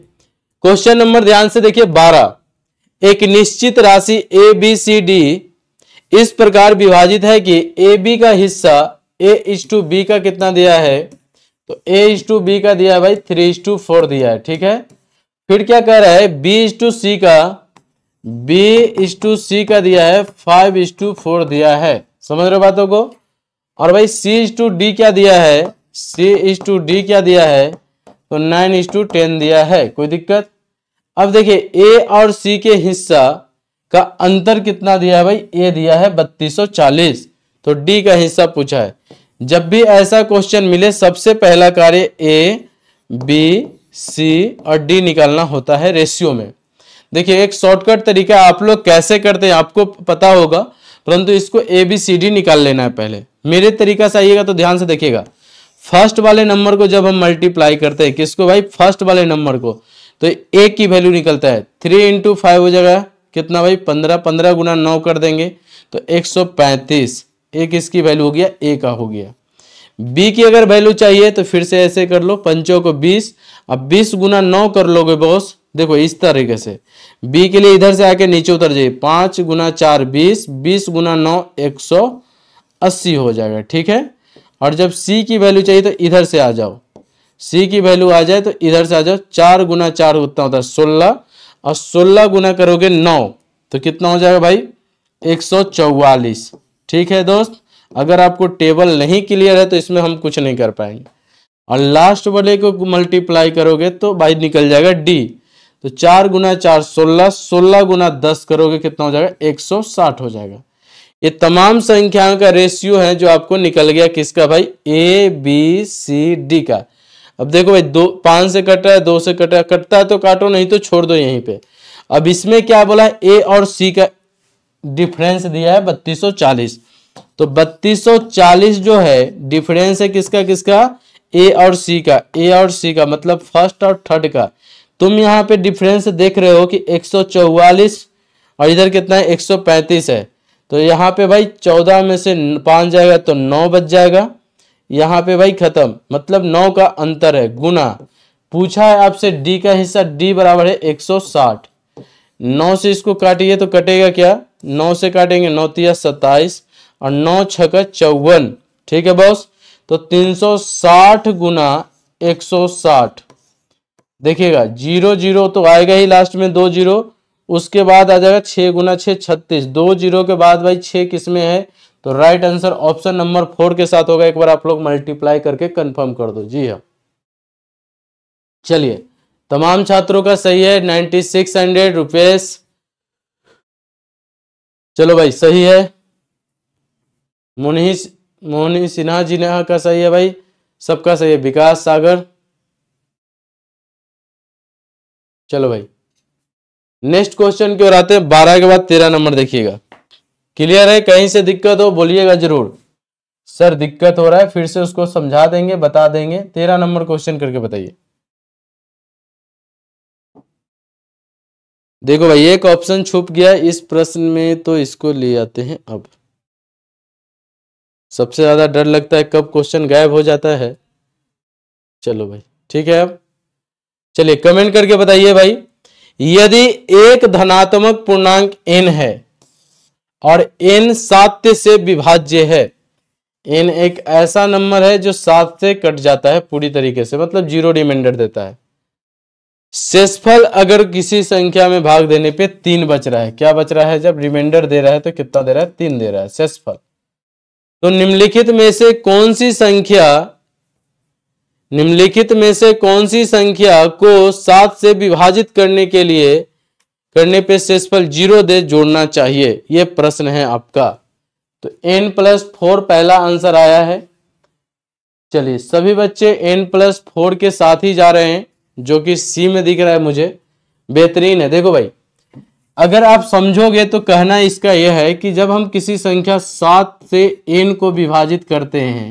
क्वेश्चन नंबर ध्यान से देखिए बारह एक निश्चित राशि ए बी सी डी इस प्रकार विभाजित है कि ए बी का हिस्सा ए इज टू बी का कितना दिया है तो ए इज टू बी का दिया है भाई थ्री इज टू फोर दिया है ठीक है फिर क्या कह रहा है बी इज टू सी का बी इज टू सी का दिया है फाइव इज टू फोर दिया है समझ रहे हो बातों को और भाई सी इज टू डी क्या दिया है सी इज टू डी क्या दिया है तो नाइन इज टू टेन दिया है कोई दिक्कत अब देखिए ए और सी के हिस्सा का अंतर कितना दिया है भाई ए दिया है बत्तीस तो डी का हिस्सा पूछा है जब भी ऐसा क्वेश्चन मिले सबसे पहला कार्य ए बी सी और डी निकालना होता है रेशियो में देखिए एक शॉर्टकट तरीका आप लोग कैसे करते हैं आपको पता होगा परंतु इसको ए बी सी डी निकाल लेना है पहले मेरे तरीका से आइएगा तो ध्यान से देखिएगा फर्स्ट वाले नंबर को जब हम मल्टीप्लाई करते हैं किसको भाई फर्स्ट वाले नंबर को तो ए की वैल्यू निकलता है थ्री इंटू फाइव हो जाएगा कितना भाई पंद्रह पंद्रह गुना नौ कर देंगे तो एक सौ पैंतीस एक किसकी वैल्यू हो गया ए का हो गया बी की अगर वैल्यू चाहिए तो फिर से ऐसे कर लो पंचों को बीस अब बीस गुना नौ कर लोगे बॉस देखो इस तरीके से बी के लिए इधर से आके नीचे उतर जाइए पांच गुना चार बीस बीस गुना नौ एक सौ अस्सी हो जाएगा ठीक है और जब सी की वैल्यू चाहिए तो इधर से आ जाओ सी की वैल्यू आ जाए तो इधर से आ जाओ चार गुना चार उतना होता है सोलह और सोलह गुना करोगे नौ तो कितना हो जाएगा भाई एक सौ चौवालीस ठीक है दोस्त अगर आपको टेबल नहीं क्लियर है तो इसमें हम कुछ नहीं कर पाएंगे और लास्ट वाले को मल्टीप्लाई करोगे तो भाई निकल जाएगा डी तो चार गुना चार सोलह सोलह गुना दस करोगे कितना हो जाएगा एक सौ साठ हो जाएगा ये तमाम संख्याओं का रेशियो है जो आपको निकल गया किसका भाई ए बी सी डी का अब देखो भाई दो पांच से कट रहा है दो से कट रहा है कटता है तो काटो नहीं तो छोड़ दो यहीं पे अब इसमें क्या बोला है ए और सी का डिफरेंस दिया है बत्तीस तो बत्तीस जो है डिफरेंस है किसका किसका ए और सी का ए और सी का मतलब फर्स्ट और थर्ड का तुम यहाँ पे डिफरेंस देख रहे हो कि 144 और इधर कितना है 135 है तो यहाँ पे भाई 14 में से पाँच जाएगा तो 9 बच जाएगा यहाँ पे भाई खत्म मतलब 9 का अंतर है गुना पूछा है आपसे डी का हिस्सा डी बराबर है 160 9 से इसको काटिए तो कटेगा क्या 9 से काटेंगे नौ तीस सत्ताईस और नौ का चौवन ठीक है बॉस तो 360 गुना एक देखिएगा जीरो जीरो तो आएगा ही लास्ट में दो जीरो उसके बाद आ जाएगा छः गुना छः छत्तीस दो जीरो के बाद भाई छः किस में है तो right answer option number four के साथ होगा एक बार आप लोग मल्टीप्लाई करके कंफर्म कर दो जी हाँ चलिए तमाम छात्रों का सही है नाइन्टी सिक्स हंड्रेड रुपीज चलो भाई सही है मोहनी मोहनी सिन्हा जी ने का सही है भाई सबका सही है विकास सागर चलो भाई नेक्स्ट क्वेश्चन की ओर आते हैं बारह के बाद तेरह नंबर देखिएगा क्लियर है कहीं से दिक्कत हो बोलिएगा जरूर सर दिक्कत हो रहा है फिर से उसको समझा देंगे बता देंगे तेरह नंबर क्वेश्चन करके बताइए देखो भाई एक ऑप्शन छुप गया इस प्रश्न में तो इसको ले आते हैं अब सबसे ज्यादा डर लगता है कब क्वेश्चन गायब हो जाता है चलो भाई ठीक है अब चलिए कमेंट करके बताइए भाई यदि एक धनात्मक पूर्णांक एन है और n सात्य से विभाज्य है n एक ऐसा नंबर है जो सात से कट जाता है पूरी तरीके से मतलब जीरो रिमाइंडर देता है शेषफल अगर किसी संख्या में भाग देने पे तीन बच रहा है क्या बच रहा है जब रिमाइंडर दे रहा है तो कितना दे रहा है तीन दे रहा है शेषफल तो निम्नलिखित में से कौन सी संख्या निम्नलिखित में से कौन सी संख्या को सात से विभाजित करने के लिए करने पे शेषफल जीरो दे जोड़ना चाहिए यह प्रश्न है आपका तो एन प्लस फोर पहला आंसर आया है चलिए सभी बच्चे एन प्लस फोर के साथ ही जा रहे हैं जो कि सी में दिख रहा है मुझे बेहतरीन है देखो भाई अगर आप समझोगे तो कहना इसका यह है कि जब हम किसी संख्या सात से एन को विभाजित करते हैं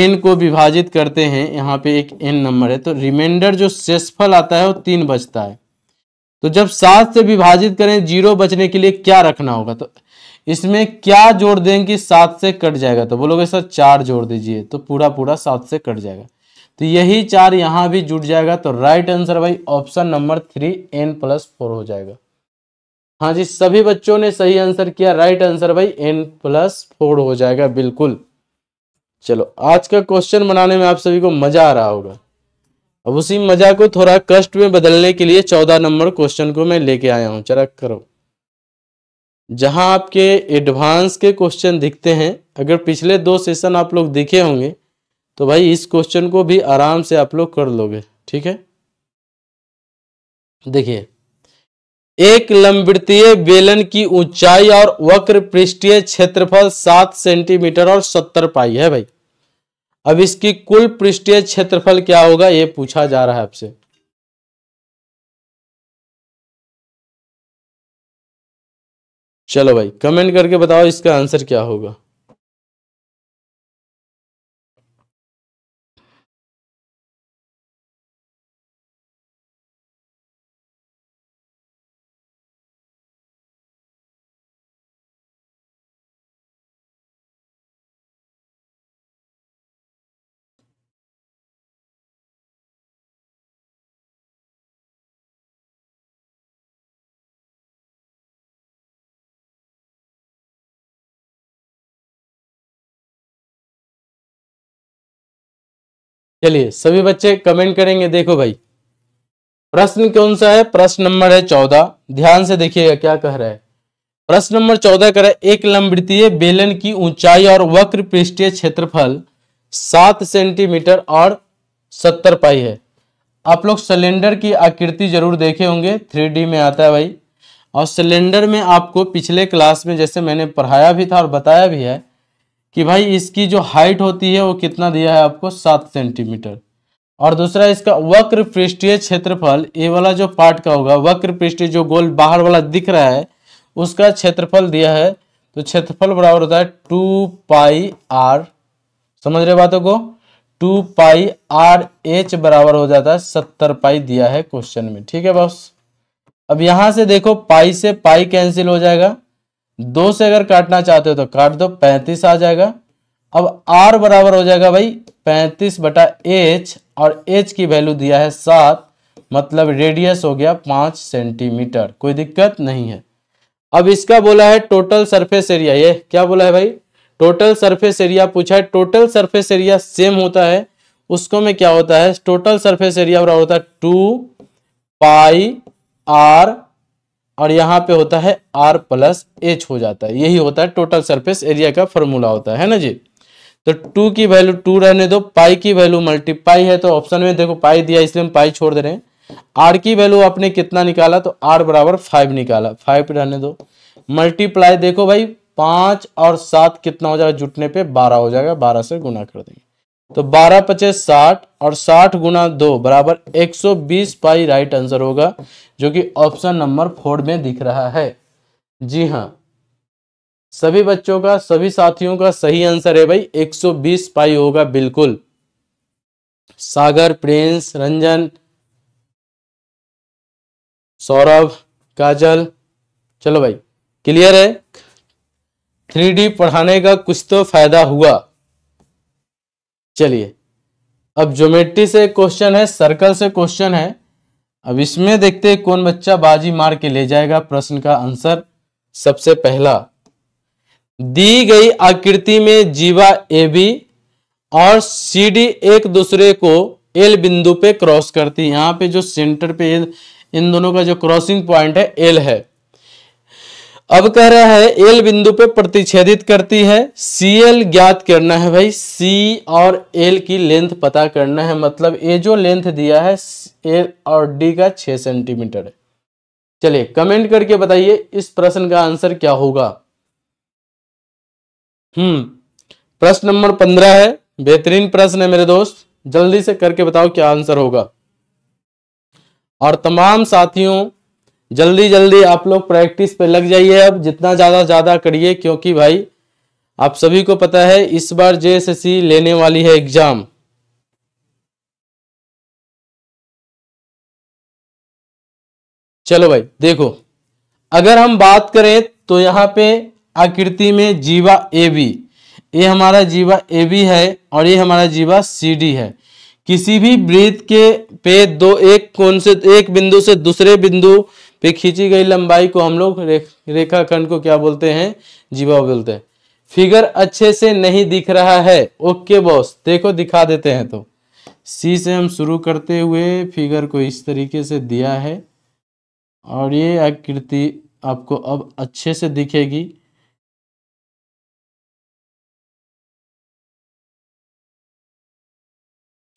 एन को विभाजित करते हैं यहाँ पे एक एन नंबर है तो रिमाइंडर जो शेषफल आता है वो तीन बचता है तो जब सात से विभाजित करें जीरो बचने के लिए क्या रखना होगा तो इसमें क्या जोड़ देंगे कि सात से कट जाएगा तो बोलोगे सर चार जोड़ दीजिए तो पूरा पूरा सात से कट जाएगा तो यही चार यहां भी जुट जाएगा तो राइट आंसर भाई option number three N plus four हो जाएगा हाँ जी सभी बच्चों ने सही आंसर किया राइट आंसर भाई एन प्लस फोर हो जाएगा बिल्कुल चलो आज का क्वेश्चन बनाने में आप सभी को मजा आ रहा होगा अब उसी मजा को थोड़ा कष्ट में बदलने के लिए चौदह नंबर क्वेश्चन को मैं लेके आया हूं चरा करो जहां आपके एडवांस के क्वेश्चन दिखते हैं अगर पिछले दो सेशन आप लोग दिखे होंगे तो भाई इस क्वेश्चन को भी आराम से आप लोग कर लोगे ठीक है देखिए एक लंबवृत्तीय बेलन की ऊंचाई और वक्र पृष्ठीय क्षेत्रफल सात सेंटीमीटर और सत्तर पाई है भाई अब इसकी कुल पृष्ठीय क्षेत्रफल क्या होगा ये पूछा जा रहा है आपसे चलो भाई कमेंट करके बताओ इसका आंसर क्या होगा चलिए सभी बच्चे कमेंट करेंगे देखो भाई प्रश्न कौन सा है प्रश्न नंबर है चौदह ध्यान से देखिएगा क्या कह रहा है प्रश्न नंबर चौदह कह रहा है एक लंबवृत्तीय बेलन की ऊंचाई और वक्र पृष्ठीय क्षेत्रफल सात सेंटीमीटर और सत्तर पाई है आप लोग सिलेंडर की आकृति जरूर देखे होंगे थ्री में आता है भाई और सिलेंडर में आपको पिछले क्लास में जैसे मैंने पढ़ाया भी था और बताया भी है कि भाई इसकी जो हाइट होती है वो कितना दिया है आपको सात सेंटीमीटर और दूसरा इसका वक्र पृष्ठीय क्षेत्रफल ये वाला जो पार्ट का होगा वक्र पृष्ठ जो गोल बाहर वाला दिख रहा है उसका क्षेत्रफल दिया है तो क्षेत्रफल बराबर होता है टू पाई आर समझ रहे बातों को टू पाई आर एच बराबर हो जाता है सत्तर पाई दिया है क्वेश्चन में ठीक है बस अब यहां से देखो पाई से पाई कैंसिल हो जाएगा दो से अगर काटना चाहते हो तो काट दो पैंतीस आ जाएगा अब आर बराबर हो जाएगा भाई पैंतीस बटा एच और एच की वैल्यू दिया है सात मतलब रेडियस हो गया पांच सेंटीमीटर कोई दिक्कत नहीं है अब इसका बोला है टोटल सरफेस एरिया ये क्या बोला है भाई टोटल सरफेस एरिया पूछा है टोटल सरफेस एरिया सेम होता है उसको में क्या होता है टोटल सरफेस एरिया बराबर होता है टू पाई आर और यहाँ पे होता है आर प्लस एच हो जाता है यही होता है टोटल सरफेस एरिया का फॉर्मूला होता है ना जी तो टू की वैल्यू टू रहने दो पाई की वैल्यू मल्टीपाई है तो ऑप्शन में देखो पाई दिया इसलिए हम पाई छोड़ दे रहे हैं आर की वैल्यू आपने कितना निकाला तो आर बराबर फाइव निकाला फाइव रहने दो मल्टीप्लाई देखो भाई पांच और सात कितना हो जाएगा जुटने पे बारह हो जाएगा बारह से गुना कर देंगे तो बारह पचे साठ और साठ गुना दो बराबर एक सौ बीस पाई राइट आंसर होगा जो कि ऑप्शन नंबर फोर में दिख रहा है जी हाँ सभी बच्चों का सभी साथियों का सही आंसर है भाई 120 पाई होगा बिल्कुल सागर प्रिंस रंजन सौरभ काजल चलो भाई क्लियर है थ्री पढ़ाने का कुछ तो फायदा हुआ चलिए अब ज्योमेट्री से क्वेश्चन है सर्कल से क्वेश्चन है अब इसमें देखते हैं कौन बच्चा बाजी मार के ले जाएगा प्रश्न का आंसर सबसे पहला दी गई आकृति में जीवा ए बी और सी डी एक दूसरे को एल बिंदु पे क्रॉस करती है यहां पे जो सेंटर पे इन दोनों का जो क्रॉसिंग पॉइंट है एल है अब कह रहा है एल बिंदु पे प्रतिच्छेदित करती है सी एल ज्ञात करना है भाई सी और एल की लेंथ पता करना है मतलब ए जो लेंथ दिया है एल और डी का छह सेंटीमीटर है चलिए कमेंट करके बताइए इस प्रश्न का आंसर क्या होगा हम्म प्रश्न नंबर पंद्रह है बेहतरीन प्रश्न है मेरे दोस्त जल्दी से करके बताओ क्या आंसर होगा और तमाम साथियों जल्दी जल्दी आप लोग प्रैक्टिस पे लग जाइए अब जितना ज़्यादा ज़्यादा करिए क्योंकि भाई आप सभी को पता है इस बार जे लेने वाली है एग्जाम चलो भाई देखो अगर हम बात करें तो यहाँ पे आकृति में जीवा ए बी ये हमारा जीवा ए बी है और ये हमारा जीवा सी डी है किसी भी वृत्त के पे दो एक कौन से एक बिंदु से दूसरे बिंदु पे खींची गई लंबाई को हम लोग रे, रेखाखंड को क्या बोलते हैं जीवा बोलते हैं फिगर अच्छे से नहीं दिख रहा है ओके बॉस देखो दिखा देते हैं तो सी से हम शुरू करते हुए फिगर को इस तरीके से दिया है और ये आकृति आपको अब अच्छे से दिखेगी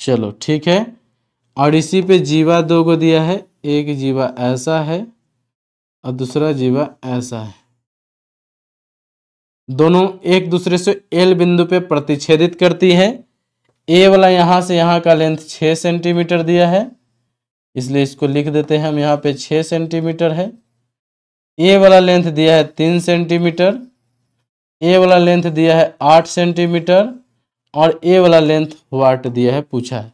चलो ठीक है और इसी पे जीवा दो को दिया है एक जीवा ऐसा है और दूसरा जीवा ऐसा है दोनों एक दूसरे से एल बिंदु पे प्रतिच्छेदित करती है ए वाला यहाँ से यहाँ का लेंथ छ सेंटीमीटर दिया है इसलिए इसको लिख देते हैं हम यहाँ पे छह सेंटीमीटर है ए वाला लेंथ दिया है तीन सेंटीमीटर ए वाला लेंथ दिया है आठ सेंटीमीटर और ए वाला लेंथ वाट दिया है पूछा है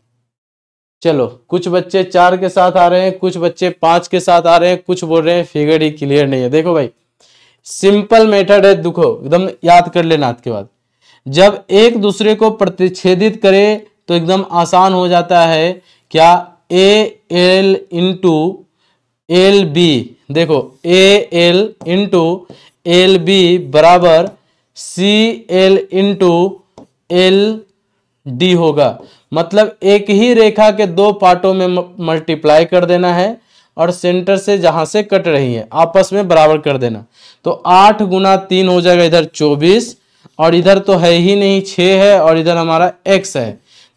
चलो कुछ बच्चे चार के साथ आ रहे हैं कुछ बच्चे पांच के साथ आ रहे हैं कुछ बोल रहे हैं फिगर ही क्लियर नहीं है देखो भाई सिंपल मेथड है दुखो एकदम याद कर लेना आपके बाद जब एक दूसरे को प्रतिच्छेदित करे तो एकदम आसान हो जाता है क्या A L into L B देखो A L into L B बराबर C L into L D होगा मतलब एक ही रेखा के दो पार्टों में मल्टीप्लाई कर देना है और सेंटर से जहां से कट रही है आपस में बराबर कर देना तो आठ गुना तीन हो जाएगा इधर चौबीस और इधर तो है ही नहीं छ है और इधर हमारा एक्स है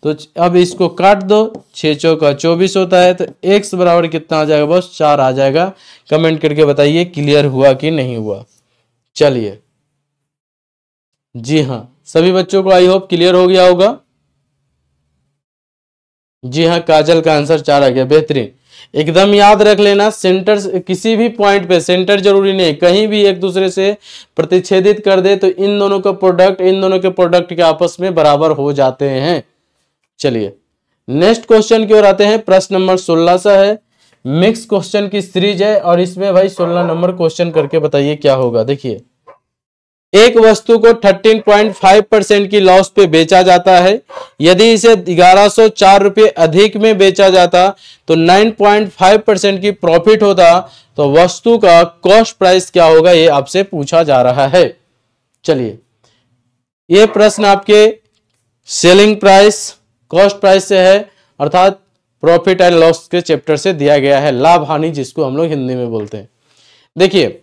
तो अब इसको काट दो छ चौका चौबीस होता है तो एक्स बराबर कितना आ जाएगा बस चार आ जाएगा कमेंट करके बताइए क्लियर हुआ कि नहीं हुआ चलिए जी हाँ सभी बच्चों को आई होप क्लियर हो गया होगा जी हाँ काजल का आंसर चार आ गया बेहतरीन एकदम याद रख लेना सेंटर किसी भी पॉइंट पे सेंटर जरूरी नहीं कहीं भी एक दूसरे से प्रतिच्छेदित कर दे तो इन दोनों का प्रोडक्ट इन दोनों के प्रोडक्ट के आपस में बराबर हो जाते हैं चलिए नेक्स्ट क्वेश्चन की ओर आते हैं प्रश्न नंबर सोलह सा है मिक्स क्वेश्चन की सीरीज है और इसमें भाई सोलह नंबर क्वेश्चन करके बताइए क्या होगा देखिए एक वस्तु को 13.5 परसेंट की लॉस पे बेचा जाता है यदि इसे ग्यारह रुपए अधिक में बेचा जाता तो 9.5 परसेंट की प्रॉफिट होता तो वस्तु का कॉस्ट प्राइस क्या होगा ये आपसे पूछा जा रहा है चलिए ये प्रश्न आपके सेलिंग प्राइस कॉस्ट प्राइस से है अर्थात प्रॉफिट एंड लॉस के चैप्टर से दिया गया है लाभ हानि जिसको हम लोग हिंदी में बोलते हैं देखिए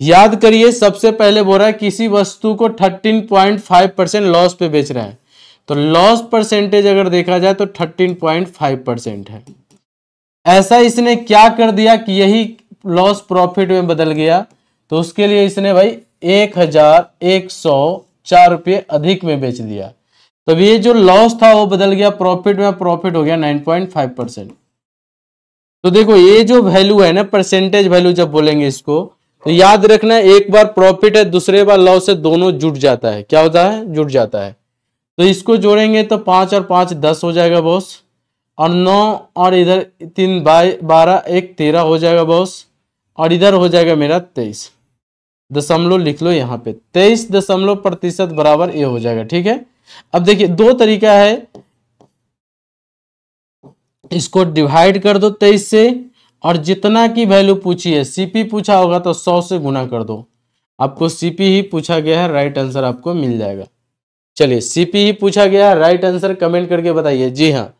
याद करिए सबसे पहले बोल रहा है किसी वस्तु को 13.5 परसेंट लॉस पे बेच रहा है तो लॉस परसेंटेज अगर देखा जाए तो 13.5 परसेंट है ऐसा इसने क्या कर दिया कि यही लॉस प्रॉफिट में बदल गया तो उसके लिए इसने भाई एक हजार एक सौ चार रुपये अधिक में बेच दिया तो ये जो लॉस था वो बदल गया प्रॉफिट में प्रॉफिट हो गया नाइन पॉइंट फाइव परसेंट तो देखो ये जो वैल्यू है ना परसेंटेज वैल्यू जब बोलेंगे इसको तो याद रखना एक बार प्रॉफिट है दूसरे बार लॉस है दोनों जुट जाता है क्या होता है जुट जाता है तो इसको जोड़ेंगे तो पांच और पांच दस हो जाएगा बॉस और नौ और इधर तीन बाई बारह एक तेरह हो जाएगा बॉस और इधर हो जाएगा मेरा तेईस दशमलव लिख लो यहाँ पे तेईस दशमलव प्रतिशत बराबर ये हो जाएगा ठीक है अब देखिए दो तरीका है इसको डिवाइड कर दो तेईस से और जितना की वैल्यू पूछी है सीपी पूछा होगा तो सौ से गुना कर दो आपको सीपी ही पूछा गया है राइट आंसर आपको मिल जाएगा चलिए सीपी ही पूछा गया है राइट आंसर कमेंट करके बताइए जी हाँ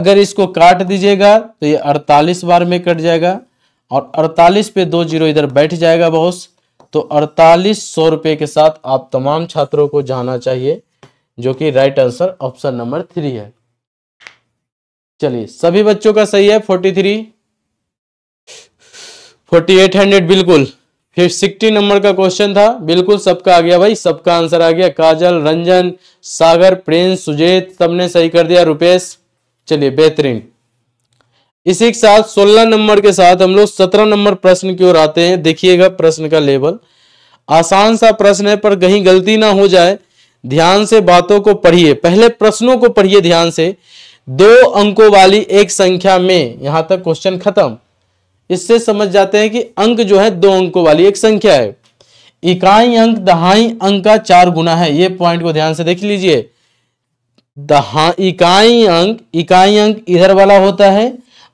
अगर इसको काट दीजिएगा तो ये 48 बार में कट जाएगा और 48 पे दो जीरो इधर बैठ जाएगा बॉस तो अड़तालीस सौ रुपए के साथ आप तमाम छात्रों को जाना चाहिए जो कि right answer option number three है चलिए सभी बच्चों का सही है forty three forty eight hundred बिल्कुल फिर सिक्सटी नंबर का क्वेश्चन था बिल्कुल सबका आ गया भाई सबका आंसर आ गया काजल रंजन सागर प्रिंस सुजेत सबने सही कर दिया रुपेश चलिए बेहतरीन इसी के साथ सोलह नंबर के साथ हम लोग सत्रह नंबर प्रश्न की ओर आते हैं देखिएगा प्रश्न का लेवल आसान सा प्रश्न है पर कहीं गलती ना हो जाए ध्यान से बातों को पढ़िए पहले प्रश्नों को पढ़िए ध्यान से दो अंकों वाली एक संख्या में यहां तक क्वेश्चन खत्म इससे समझ जाते हैं कि अंक जो है दो अंकों वाली एक संख्या है इकाई अंक दहाई अंक का चार गुना है ये पॉइंट को ध्यान से देख लीजिए इकाई अंक इकाई अंक इधर वाला होता है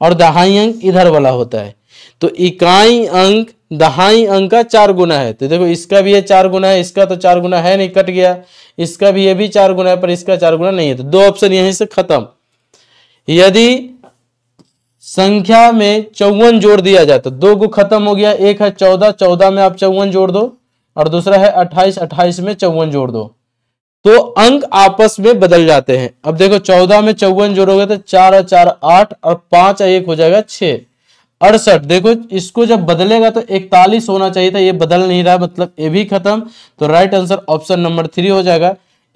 और दहाई अंक इधर वाला होता है तो इकाई अंक दहाई अंक का चार गुना है तो देखो इसका भी ये चार गुना है इसका तो चार गुना है नहीं कट गया इसका भी ये भी चार गुना है पर इसका चार गुना नहीं है तो दो ऑप्शन यहीं से खत्म यदि संख्या में चौवन जोड़ दिया जाए तो दो गो खत्म हो गया एक है चौदह चौदह में आप चौवन जोड़ दो और दूसरा है अट्ठाईस अट्ठाईस में चौवन जोड़ दो तो अंक आपस में बदल जाते हैं अब देखो चौदह में चौवन जोड़ोगे तो चार और चार आठ और पांच और एक हो जाएगा छह अड़सठ देखो इसको जब बदलेगा तो इकतालीस होना चाहिए था ये बदल नहीं रहा मतलब ये भी खत्म तो right answer option number three हो जाएगा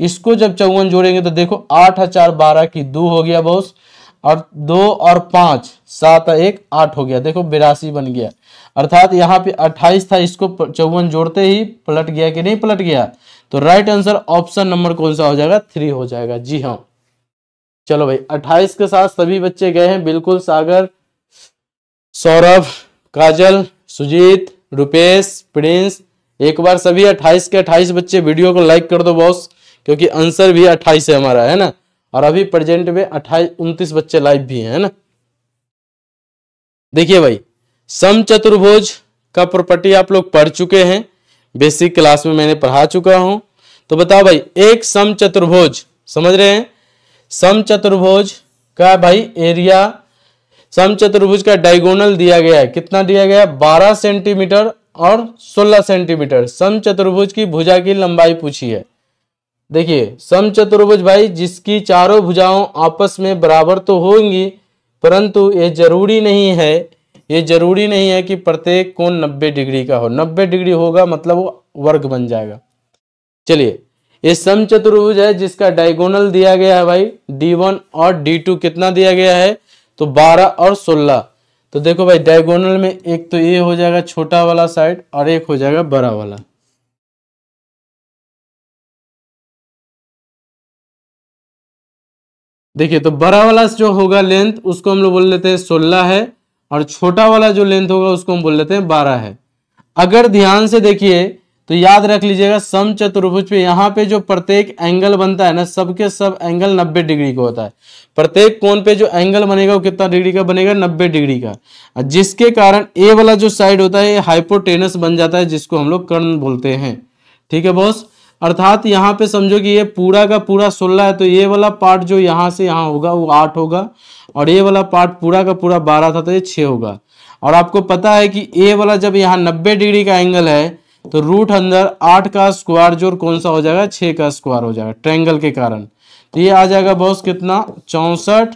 इसको जब चौवन जोड़ेंगे तो देखो आठ हजार बारह की दो हो गया बॉस और दो और पांच सात एक आठ हो गया देखो बिरासी बन गया अर्थात यहाँ पे अट्ठाईस था इसको चौवन जोड़ते ही पलट गया कि नहीं पलट गया तो राइट आंसर ऑप्शन नंबर कौन सा हो जाएगा थ्री हो जाएगा जी हाँ चलो भाई अट्ठाईस के साथ सभी बच्चे गए हैं बिल्कुल सागर सौरभ काजल सुजीत रुपेश प्रिंस एक बार सभी अट्ठाईस के अट्ठाईस बच्चे वीडियो को लाइक कर दो बॉस क्योंकि आंसर भी अट्ठाईस है हमारा है ना और अभी प्रेजेंट में अट्ठाईस उनतीस बच्चे लाइव भी हैं ना देखिए भाई सम चतुर्भुज का प्रॉपर्टी आप लोग पढ़ चुके हैं बेसिक क्लास में मैंने पढ़ा चुका हूं तो बताओ भाई एक सम चतुर्भुज समझ रहे हैं सम चतुर्भुज का भाई एरिया सम चतुर्भुज का डायगोनल दिया गया है कितना दिया गया है बारह सेंटीमीटर और सोलह सेंटीमीटर सम चतुर्भुज की भुजा की लंबाई पूछी है देखिए सम चतुर्भुज भाई जिसकी चारों भुजाओं आपस में बराबर तो होंगी परंतु ये जरूरी नहीं है ये जरूरी नहीं है कि प्रत्येक कोण 90 डिग्री का हो 90 डिग्री होगा मतलब वो वर्ग बन जाएगा चलिए ये सम चतुर्भुज है जिसका डायगोनल दिया गया है भाई D1 और D2 कितना दिया गया है तो 12 और 16 तो देखो भाई डायगोनल में एक तो ये हो जाएगा छोटा वाला साइड और एक हो जाएगा बड़ा वाला देखिए तो बड़ा वाला जो होगा लेंथ उसको हम लोग बोल लेते हैं सोलह है और छोटा वाला जो लेंथ होगा उसको हम बोल लेते हैं बारह है अगर ध्यान से देखिए तो याद रख लीजिएगा सम चतुर्भुज पे यहाँ पे जो प्रत्येक एंगल बनता है ना सबके सब एंगल 90 डिग्री का होता है प्रत्येक कोण पे जो एंगल बनेगा वो कितना डिग्री का बनेगा 90 डिग्री का जिसके कारण ए वाला जो साइड होता है ये हाइपोटेनस बन जाता है जिसको हम लोग कर्ण बोलते हैं ठीक है बॉस अर्थात यहाँ पे समझो कि ये पूरा का पूरा सोलह है तो ये वाला पार्ट जो यहाँ से यहाँ होगा वो आठ होगा और ये वाला पार्ट पूरा का पूरा बारह था तो ये छः होगा और आपको पता है कि ए वाला जब यहाँ नब्बे डिग्री का एंगल है तो रूट अंदर आठ का स्क्वायर जोर कौन सा हो जाएगा छः का स्क्वायर हो जाएगा ट्रेंगल के कारण तो ये आ जाएगा बॉस कितना चौंसठ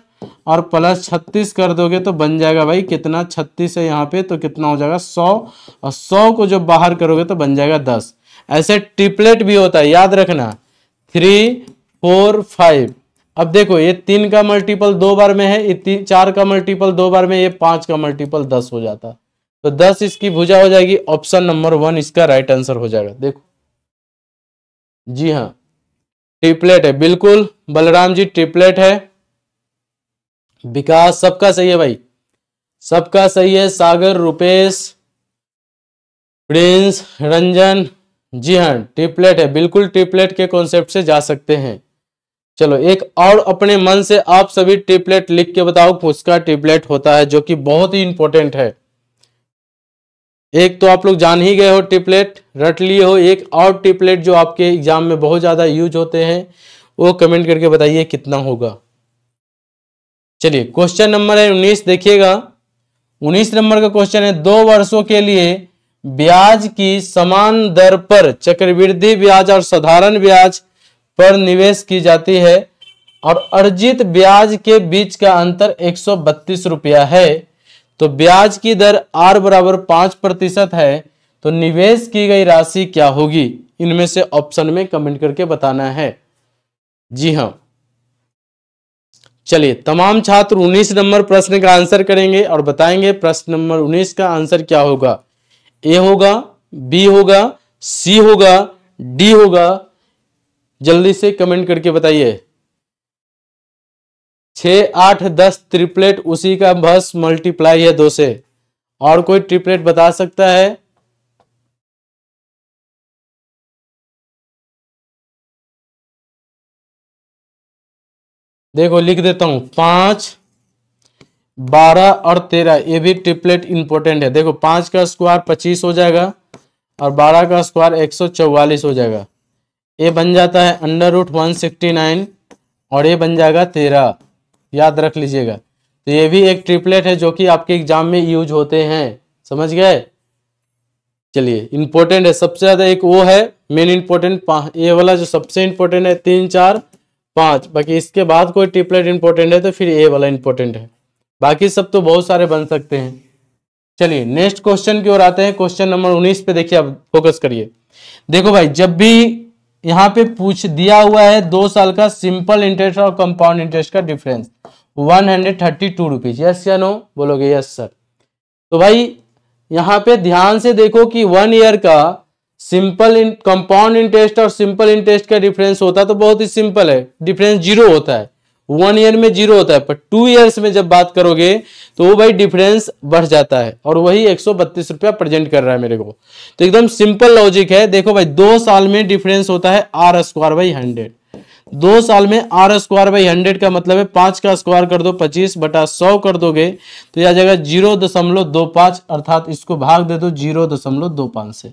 और प्लस छत्तीस कर दोगे तो बन जाएगा भाई कितना छत्तीस है यहाँ पे तो कितना हो जाएगा सौ और सौ को जब बाहर करोगे तो बन जाएगा दस ऐसे ट्रिपलेट भी होता है याद रखना थ्री फोर फाइव अब देखो ये तीन का मल्टीपल दो बार में है ये तीन चार का मल्टीपल दो बार में ये पांच का मल्टीपल दस हो जाता तो दस इसकी भुजा हो जाएगी ऑप्शन नंबर वन इसका राइट आंसर हो जाएगा देखो जी हाँ ट्रिपलेट है बिल्कुल बलराम जी ट्रिपलेट है विकास सबका सही है भाई सबका सही है सागर रुपेश प्रिंस रंजन जी हाँ ट्रिपलेट है बिल्कुल ट्रिपलेट के कॉन्सेप्ट से जा सकते हैं चलो एक और अपने मन से आप सभी ट्रिपलेट लिख के बताओ किसका ट्रिपलेट होता है जो कि बहुत ही इंपॉर्टेंट है एक तो आप लोग जान ही गए हो ट्रिपलेट रट लिए हो एक और ट्रिपलेट जो आपके एग्जाम में बहुत ज़्यादा यूज होते हैं वो कमेंट करके बताइए कितना होगा चलिए क्वेश्चन नंबर है उन्नीस देखिएगा उन्नीस नंबर का क्वेश्चन है दो वर्षों के लिए ब्याज की समान दर पर चक्रवृद्धि ब्याज और साधारण ब्याज पर निवेश की जाती है और अर्जित ब्याज के बीच का अंतर एक रुपया है तो ब्याज की दर आर बराबर पांच प्रतिशत है तो निवेश की गई राशि क्या होगी इनमें से ऑप्शन में कमेंट करके बताना है जी हाँ चलिए तमाम छात्र 19 नंबर प्रश्न का आंसर करेंगे और बताएंगे प्रश्न नंबर 19 का आंसर क्या होगा ए होगा बी होगा सी होगा डी होगा जल्दी से कमेंट करके बताइए छ आठ दस ट्रिपलेट उसी का बस मल्टीप्लाई है दो से और कोई ट्रिपलेट बता सकता है देखो लिख देता हूं पांच बारह और तेरह ये भी ट्रिपलेट इंपॉर्टेंट है देखो पांच का स्क्वायर पच्चीस हो जाएगा और बारह का स्क्वायर एक सौ चौवालीस हो जाएगा ये बन जाता है under root one sixty nine और ये बन जाएगा तेरह याद रख लीजिएगा तो ये भी एक ट्रिपलेट है जो कि आपके एग्जाम में यूज होते हैं समझ गए चलिए इंपॉर्टेंट है सबसे ज़्यादा एक वो है मेन इंपॉर्टेंट ये वाला जो सबसे इंपॉर्टेंट है तीन चार पांच बाकी इसके बाद कोई ट्रिपलेट इंपॉर्टेंट है तो फिर ये वाला इंपॉर्टेंट है बाकी सब तो बहुत सारे बन सकते हैं चलिए नेक्स्ट क्वेश्चन की ओर आते हैं क्वेश्चन नंबर उन्नीस पे देखिए आप फोकस करिए देखो भाई जब भी यहाँ पे पूछ दिया हुआ है दो साल का सिंपल इंटरेस्ट और कंपाउंड इंटरेस्ट का difference one hundred thirty two rupees yes या नो बोलोगे यस सर तो भाई यहाँ पे ध्यान से देखो कि वन ईयर का सिंपल कंपाउंड इंटरेस्ट और सिंपल इंटरेस्ट का डिफरेंस होता तो बहुत ही सिंपल है डिफरेंस जीरो होता है वन ईयर में जीरो होता है पर टू ईयर्स में जब बात करोगे तो वो भाई डिफरेंस बढ़ जाता है और वही एक रुपया प्रेजेंट कर रहा है मेरे को तो एकदम सिंपल लॉजिक है देखो भाई दो साल में डिफरेंस होता है आर स्क्वायर बाई हंड्रेड दो साल में आर स्क्वायर बाई हंड्रेड का मतलब है पांच का स्क्वायर कर दो पच्चीस बटा सौ कर दोगे तो यह आ जाएगा जीरो दशमलव दो पांच अर्थात इसको भाग दे दो जीरो दशमलव दो पांच से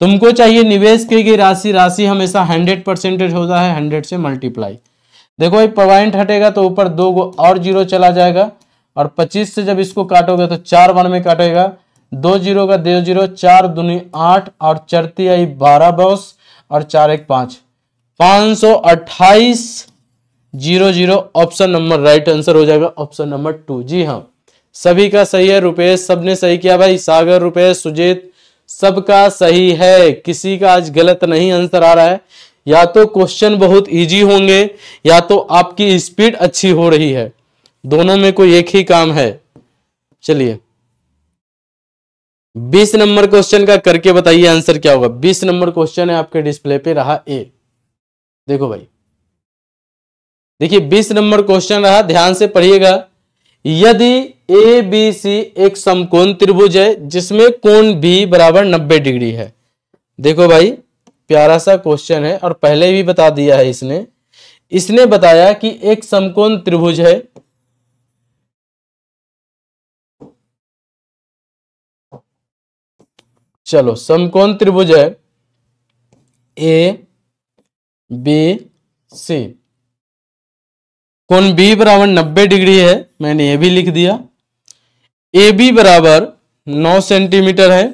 तुमको चाहिए निवेश की गई राशि राशि हमेशा हंड्रेड परसेंटेज होता है हंड्रेड से मल्टीप्लाई देखो भाई पॉइंट हटेगा तो ऊपर दो गो और जीरो चला जाएगा और 25 से जब इसको काटोगे तो चार वन में काटेगा दो जीरो का दो जीरो चार दूनी आठ और चरती आई बारह बॉस और चार एक पांच पांच सौ अट्ठाईस zero zero option number right answer हो जाएगा ऑप्शन नंबर टू जी हाँ सभी का सही है रुपेश सबने सही किया भाई सागर रुपेश सुजीत सबका सही है किसी का आज गलत नहीं आंसर आ रहा है या तो क्वेश्चन बहुत इजी होंगे या तो आपकी स्पीड अच्छी हो रही है दोनों में कोई एक ही काम है चलिए 20 नंबर क्वेश्चन का करके बताइए आंसर क्या होगा 20 नंबर क्वेश्चन है आपके डिस्प्ले पे रहा ए देखो भाई देखिए 20 नंबर क्वेश्चन रहा ध्यान से पढ़िएगा यदि ए बी सी एक समकोण त्रिभुज है जिसमें कोण बी बराबर 90 डिग्री है देखो भाई प्यारा सा क्वेश्चन है और पहले भी बता दिया है इसने इसने बताया कि एक समकोण त्रिभुज है चलो समकोण त्रिभुज है ए बी सी कोण बी बराबर नब्बे डिग्री है मैंने ये भी लिख दिया ए बी बराबर नौ सेंटीमीटर है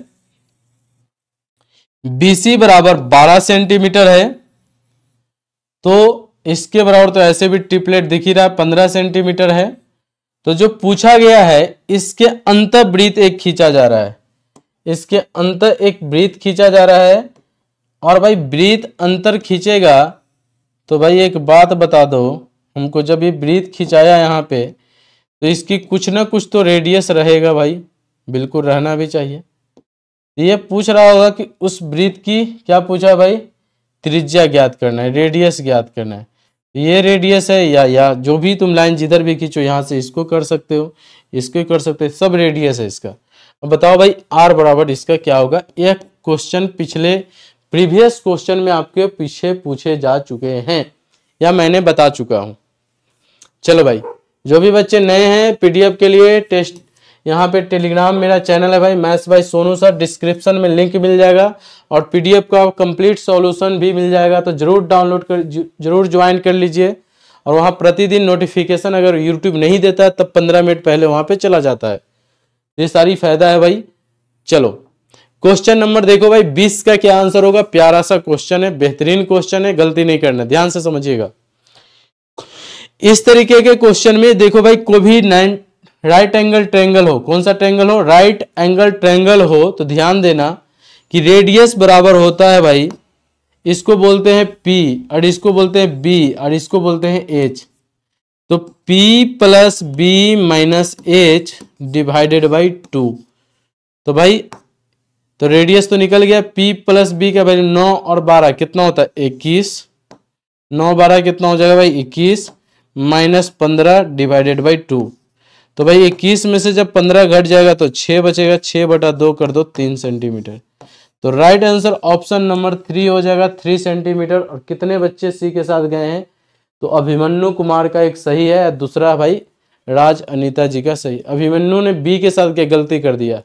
BC बराबर बारह सेंटीमीटर है तो इसके बराबर तो ऐसे भी ट्रिपलेट दिख ही रहा है पंद्रह सेंटीमीटर है तो जो पूछा गया है इसके अंत ब्रीत एक खींचा जा रहा है इसके अंत एक ब्रीत खींचा जा रहा है और भाई ब्रीत अंतर खींचेगा तो भाई एक बात बता दो हमको जब ये ब्रीत खिंचाया यहाँ पे तो इसकी कुछ ना कुछ तो रेडियस रहेगा भाई बिल्कुल रहना भी चाहिए ये पूछ रहा होगा कि उस वृत्त की क्या पूछा भाई त्रिज्या ज्ञात करना है रेडियस ज्ञात करना है ये रेडियस है या या जो भी तुम लाइन जिधर भी खींचो यहाँ से इसको कर सकते हो इसको कर सकते हो सब रेडियस है इसका अब बताओ भाई आर बराबर इसका क्या होगा यह क्वेश्चन पिछले प्रीवियस क्वेश्चन में आपके पीछे पूछे जा चुके हैं या मैंने बता चुका हूँ चलो भाई जो भी बच्चे नए हैं पीडीएफ के लिए टेस्ट यहाँ पे टेलीग्राम मेरा चैनल है भाई मैथ्स भाई सोनू सर डिस्क्रिप्शन में लिंक मिल जाएगा और पीडीएफ का कंप्लीट सॉल्यूशन भी मिल जाएगा तो ज़रूर डाउनलोड कर जरूर ज्वाइन कर लीजिए और वहाँ प्रतिदिन नोटिफिकेशन अगर यूट्यूब नहीं देता है तब पंद्रह मिनट पहले वहाँ पर चला जाता है ये सारी फायदा है भाई चलो क्वेश्चन नंबर देखो भाई बीस का क्या आंसर होगा प्यारा सा क्वेश्चन है बेहतरीन क्वेश्चन है गलती नहीं करना ध्यान से समझिएगा इस तरीके के क्वेश्चन में देखो भाई कोविड नाइन राइट एंगल ट्रेंगल हो कौन सा ट्रेंगल हो राइट एंगल ट्रेंगल हो तो ध्यान देना कि रेडियस बराबर होता है भाई इसको बोलते हैं पी और इसको बोलते हैं बी और इसको बोलते हैं एच तो P plus B minus H divided by two तो भाई तो रेडियस तो निकल गया पी प्लस बी का भाई नौ और बारह कितना होता है इक्कीस नौ बारह कितना हो जाएगा भाई इक्कीस माइनस पंद्रह डिवाइडेड बाई टू तो भाई इक्कीस में से जब पंद्रह घट जाएगा तो छह बचेगा छह बटा दो कर दो तीन सेंटीमीटर तो right answer option number three हो जाएगा थ्री सेंटीमीटर और कितने बच्चे सी के साथ गए हैं तो अभिमन्यु कुमार का एक सही है दूसरा भाई राज अनिता जी का सही अभिमन्यु ने बी के साथ क्या गलती कर दिया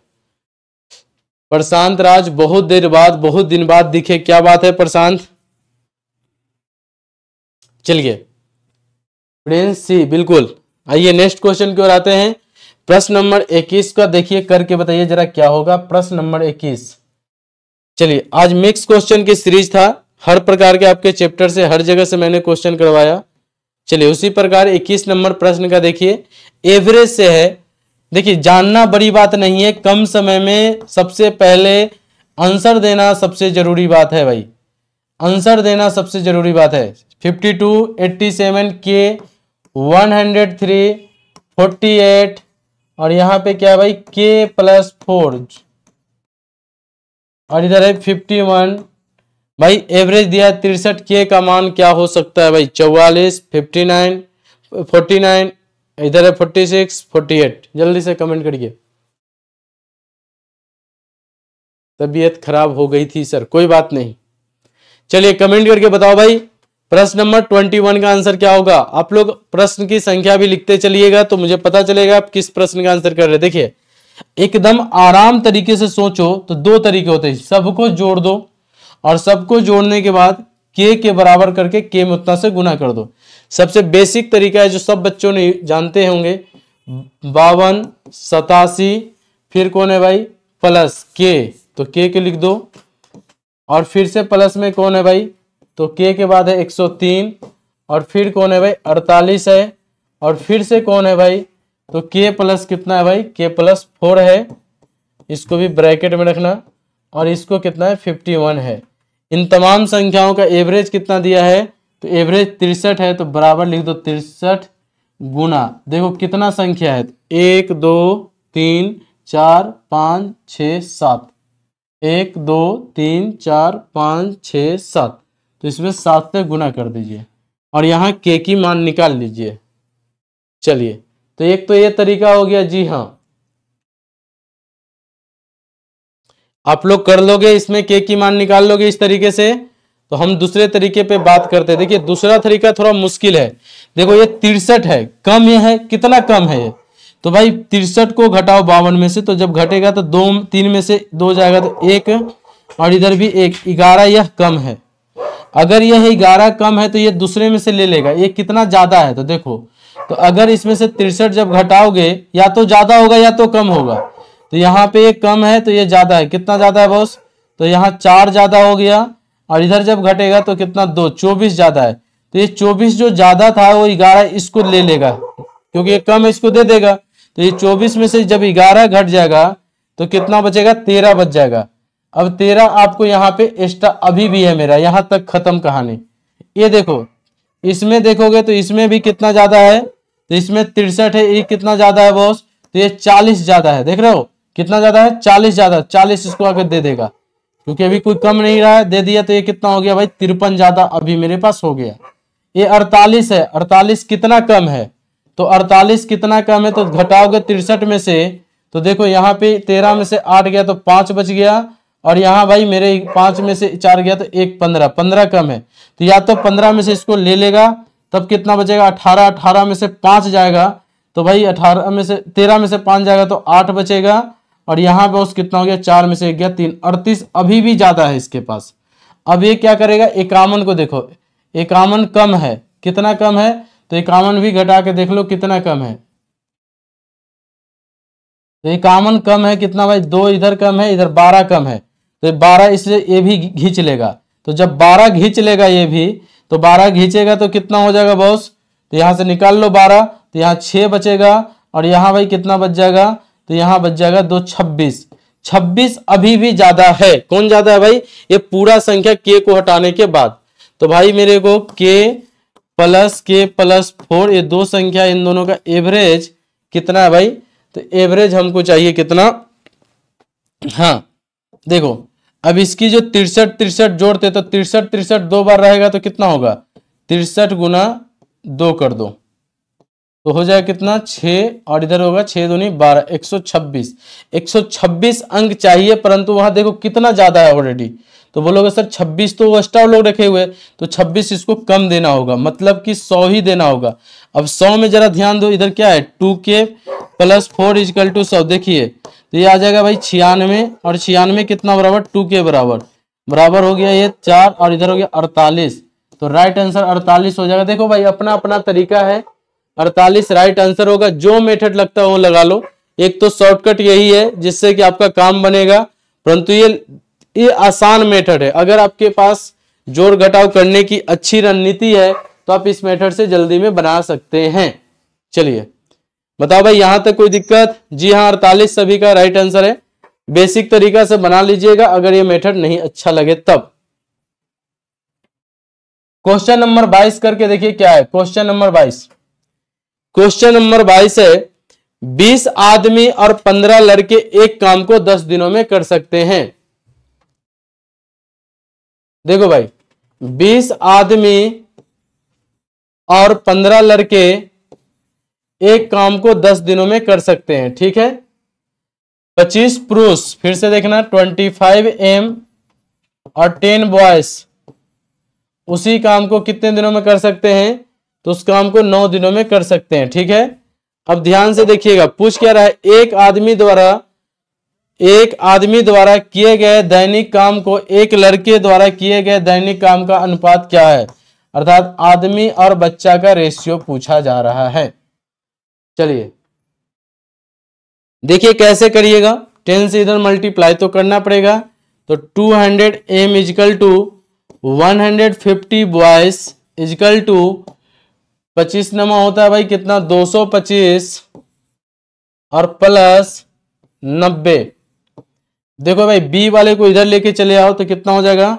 प्रशांत राज बहुत देर बाद बहुत दिन बाद दिखे क्या बात है प्रशांत चलिए प्रिंस सी बिल्कुल आइए नेक्स्ट क्वेश्चन की ओर आते हैं प्रश्न नंबर 21 का देखिए करके बताइए जरा क्या होगा प्रश्न नंबर 21 चलिए आज मिक्स क्वेश्चन की सीरीज था हर प्रकार के आपके चैप्टर से हर जगह से मैंने क्वेश्चन करवाया चलिए उसी प्रकार 21 नंबर प्रश्न का देखिए एवरेज से है देखिए जानना बड़ी बात नहीं है कम समय में सबसे पहले आंसर देना सबसे जरूरी बात है भाई आंसर देना सबसे जरूरी बात है फिफ्टी टू के one hundred three forty eight और यहाँ पे क्या भाई के प्लस फोर और इधर है फिफ्टी वन भाई एवरेज दिया तिरसठ के का मान क्या हो सकता है भाई चौवालीस फिफ्टी नाइन फोर्टी नाइन इधर है फोर्टी सिक्स फोर्टी एट जल्दी से कमेंट करिए तबीयत खराब हो गई थी सर कोई बात नहीं चलिए कमेंट करके बताओ भाई प्रश्न नंबर ट्वेंटी वन का आंसर क्या होगा आप लोग प्रश्न की संख्या भी लिखते चलिएगा तो मुझे पता चलेगा आप किस प्रश्न का आंसर कर रहे हैं देखिए एकदम आराम तरीके से सोचो तो दो तरीके होते हैं सबको जोड़ दो और सबको जोड़ने के बाद के के बराबर करके के में उतना से गुना कर दो सबसे बेसिक तरीका है जो सब बच्चों ने जानते होंगे बावन सतासी फिर कौन है भाई प्लस के तो के के लिख दो और फिर से प्लस में कौन है भाई तो के के बाद है 103 और फिर कौन है भाई 48 है और फिर से कौन है भाई तो के प्लस कितना है भाई के प्लस फोर है इसको भी ब्रैकेट में रखना और इसको कितना है 51 है इन तमाम संख्याओं का एवरेज कितना दिया है तो एवरेज तिरसठ है तो बराबर लिख दो तिरसठ गुना देखो कितना संख्या है एक दो तीन चार पाँच छ सात एक दो तीन चार पाँच छ सात तो इसमें सात से गुना कर दीजिए और यहाँ के की मान निकाल लीजिए चलिए तो एक तो ये तरीका हो गया जी हाँ आप लोग कर लोगे इसमें के की मान निकाल लोगे इस तरीके से तो हम दूसरे तरीके पे बात करते हैं देखिए दूसरा तरीका थोड़ा मुश्किल है देखो ये तिरसठ है कम ये है कितना कम है ये तो भाई तिरसठ को घटाओ बावन में से तो जब घटेगा तो दो तीन में से दो जाएगा तो एक और इधर भी एक ग्यारह यह कम है अगर यह ग्यारह कम है तो ये दूसरे में से ले लेगा ये कितना ज़्यादा है तो देखो तो अगर इसमें से तिरसठ जब घटाओगे या तो ज़्यादा होगा या तो कम होगा तो यहाँ पे ये कम है तो ये ज़्यादा है कितना ज़्यादा है बॉस तो यहाँ चार ज़्यादा हो गया और इधर जब घटेगा तो कितना दो चौबीस ज़्यादा है तो ये चौबीस जो ज़्यादा था वो ग्यारह इसको ले लेगा क्योंकि ये कम इसको दे देगा तो ये चौबीस में से जब ग्यारह घट जाएगा तो कितना बचेगा तेरह बच जाएगा अब तेरह आपको यहाँ पे एक्स्ट्रा अभी भी है मेरा यहाँ तक खत्म कहानी ये देखो इसमें देखोगे तो इसमें भी कितना ज्यादा है तो इसमें तिरसठ है ये कितना ज्यादा है बॉस तो ये चालीस ज्यादा है देख रहे हो कितना ज्यादा है चालीस ज्यादा चालीस इसको आकर दे देगा क्योंकि अभी कोई कम नहीं रहा है दे दिया तो ये कितना हो गया भाई तिरपन ज्यादा अभी मेरे पास हो गया ये अड़तालीस है अड़तालीस कितना कम है तो अड़तालीस कितना कम है तो घटाओगे तिरसठ में से तो देखो यहाँ पे तेरह में से आठ गया तो पांच बच गया और यहाँ भाई मेरे पांच में से चार गया तो एक पंद्रह पंद्रह कम है तो या तो पंद्रह में से इसको ले लेगा तब कितना बचेगा अठारह अठारह में से पांच जाएगा तो भाई अठारह में से तेरह में से पाँच जाएगा तो आठ बचेगा और यहाँ बॉस कितना हो गया चार में से एक गया तीन अड़तीस अभी भी ज़्यादा है इसके पास अब ये क्या करेगा इक्यावन को देखो इक्यावन कम है कितना कम है तो इक्यावन भी घटा के देख लो कितना कम है तो इक्यावन कम है कितना भाई दो इधर कम है इधर बारह कम है तो बारह इसलिए ये भी घींच लेगा तो जब बारह घींच लेगा ये भी तो बारह घींचेगा तो कितना हो जाएगा बॉस तो यहाँ से निकाल लो बारह तो यहाँ छः बचेगा और यहाँ भाई कितना बच जाएगा तो यहाँ बच जाएगा दो छब्बीस छब्बीस अभी भी ज़्यादा है कौन ज़्यादा है भाई ये पूरा संख्या के को हटाने के बाद तो भाई मेरे को के प्लस के प्लस फोर ये दो संख्या इन दोनों का एवरेज कितना है भाई तो एवरेज हमको चाहिए कितना हाँ देखो अब इसकी जो तिरसठ तिरसठ जोड़ते तो तिरसठ तिरसठ दो बार रहेगा तो कितना होगा तिरसठ गुना दो कर दो तो हो जाएगा कितना छ और इधर होगा छः दूनी बारह एक सौ छब्बीस एक सौ छब्बीस अंक चाहिए परंतु वहां देखो कितना ज़्यादा है ऑलरेडी तो बोलोगे सर छब्बीस तो एक्स्ट्रा लोग रखे हुए तो छब्बीस इसको कम देना होगा मतलब कि सौ ही देना होगा अब सौ में जरा ध्यान दो इधर क्या है टू के प्लस फोर इजकल टू सौ देखिए तो ये आ जाएगा भाई छियानवे और छियानवे कितना बराबर टू के बराबर बराबर हो गया ये चार और इधर हो गया अड़तालीस तो राइट आंसर अड़तालीस हो जाएगा देखो भाई अपना अपना तरीका है अड़तालीस राइट आंसर होगा जो मेथड लगता है वो लगा लो एक तो शॉर्टकट यही है जिससे कि आपका काम बनेगा परंतु ये ये आसान मेथड है अगर आपके पास जोड़ घटाव करने की अच्छी रणनीति है तो आप इस मेथड से जल्दी में बना सकते हैं चलिए बताओ भाई यहां तक कोई दिक्कत जी हाँ अड़तालीस सभी का राइट आंसर है बेसिक तरीका से बना लीजिएगा अगर ये मेथड नहीं अच्छा लगे तब क्वेश्चन नंबर बाईस करके देखिए क्या है क्वेश्चन नंबर बाईस क्वेश्चन नंबर बाईस है बीस आदमी और पंद्रह लड़के एक काम को दस दिनों में कर सकते हैं देखो भाई बीस आदमी और पंद्रह लड़के एक काम को दस दिनों में कर सकते हैं ठीक है पच्चीस पुरुष फिर से देखना ट्वेंटी फाइव एम और टेन बॉयस उसी काम को कितने दिनों में कर सकते हैं तो उस काम को नौ दिनों में कर सकते हैं ठीक है अब ध्यान से देखिएगा पूछ क्या रहा है एक आदमी द्वारा एक आदमी द्वारा किए गए दैनिक काम को एक लड़के द्वारा किए गए दैनिक काम का अनुपात क्या है अर्थात आदमी और बच्चा का रेशियो पूछा जा रहा है चलिए देखिए कैसे करिएगा टेन से इधर मल्टीप्लाई तो करना पड़ेगा तो two hundred M is equal to one hundred fifty boys is equal to पच्चीस नमा होता है भाई कितना दो सौ पच्चीस और प्लस नब्बे देखो भाई बी वाले को इधर लेके चले आओ तो कितना हो जाएगा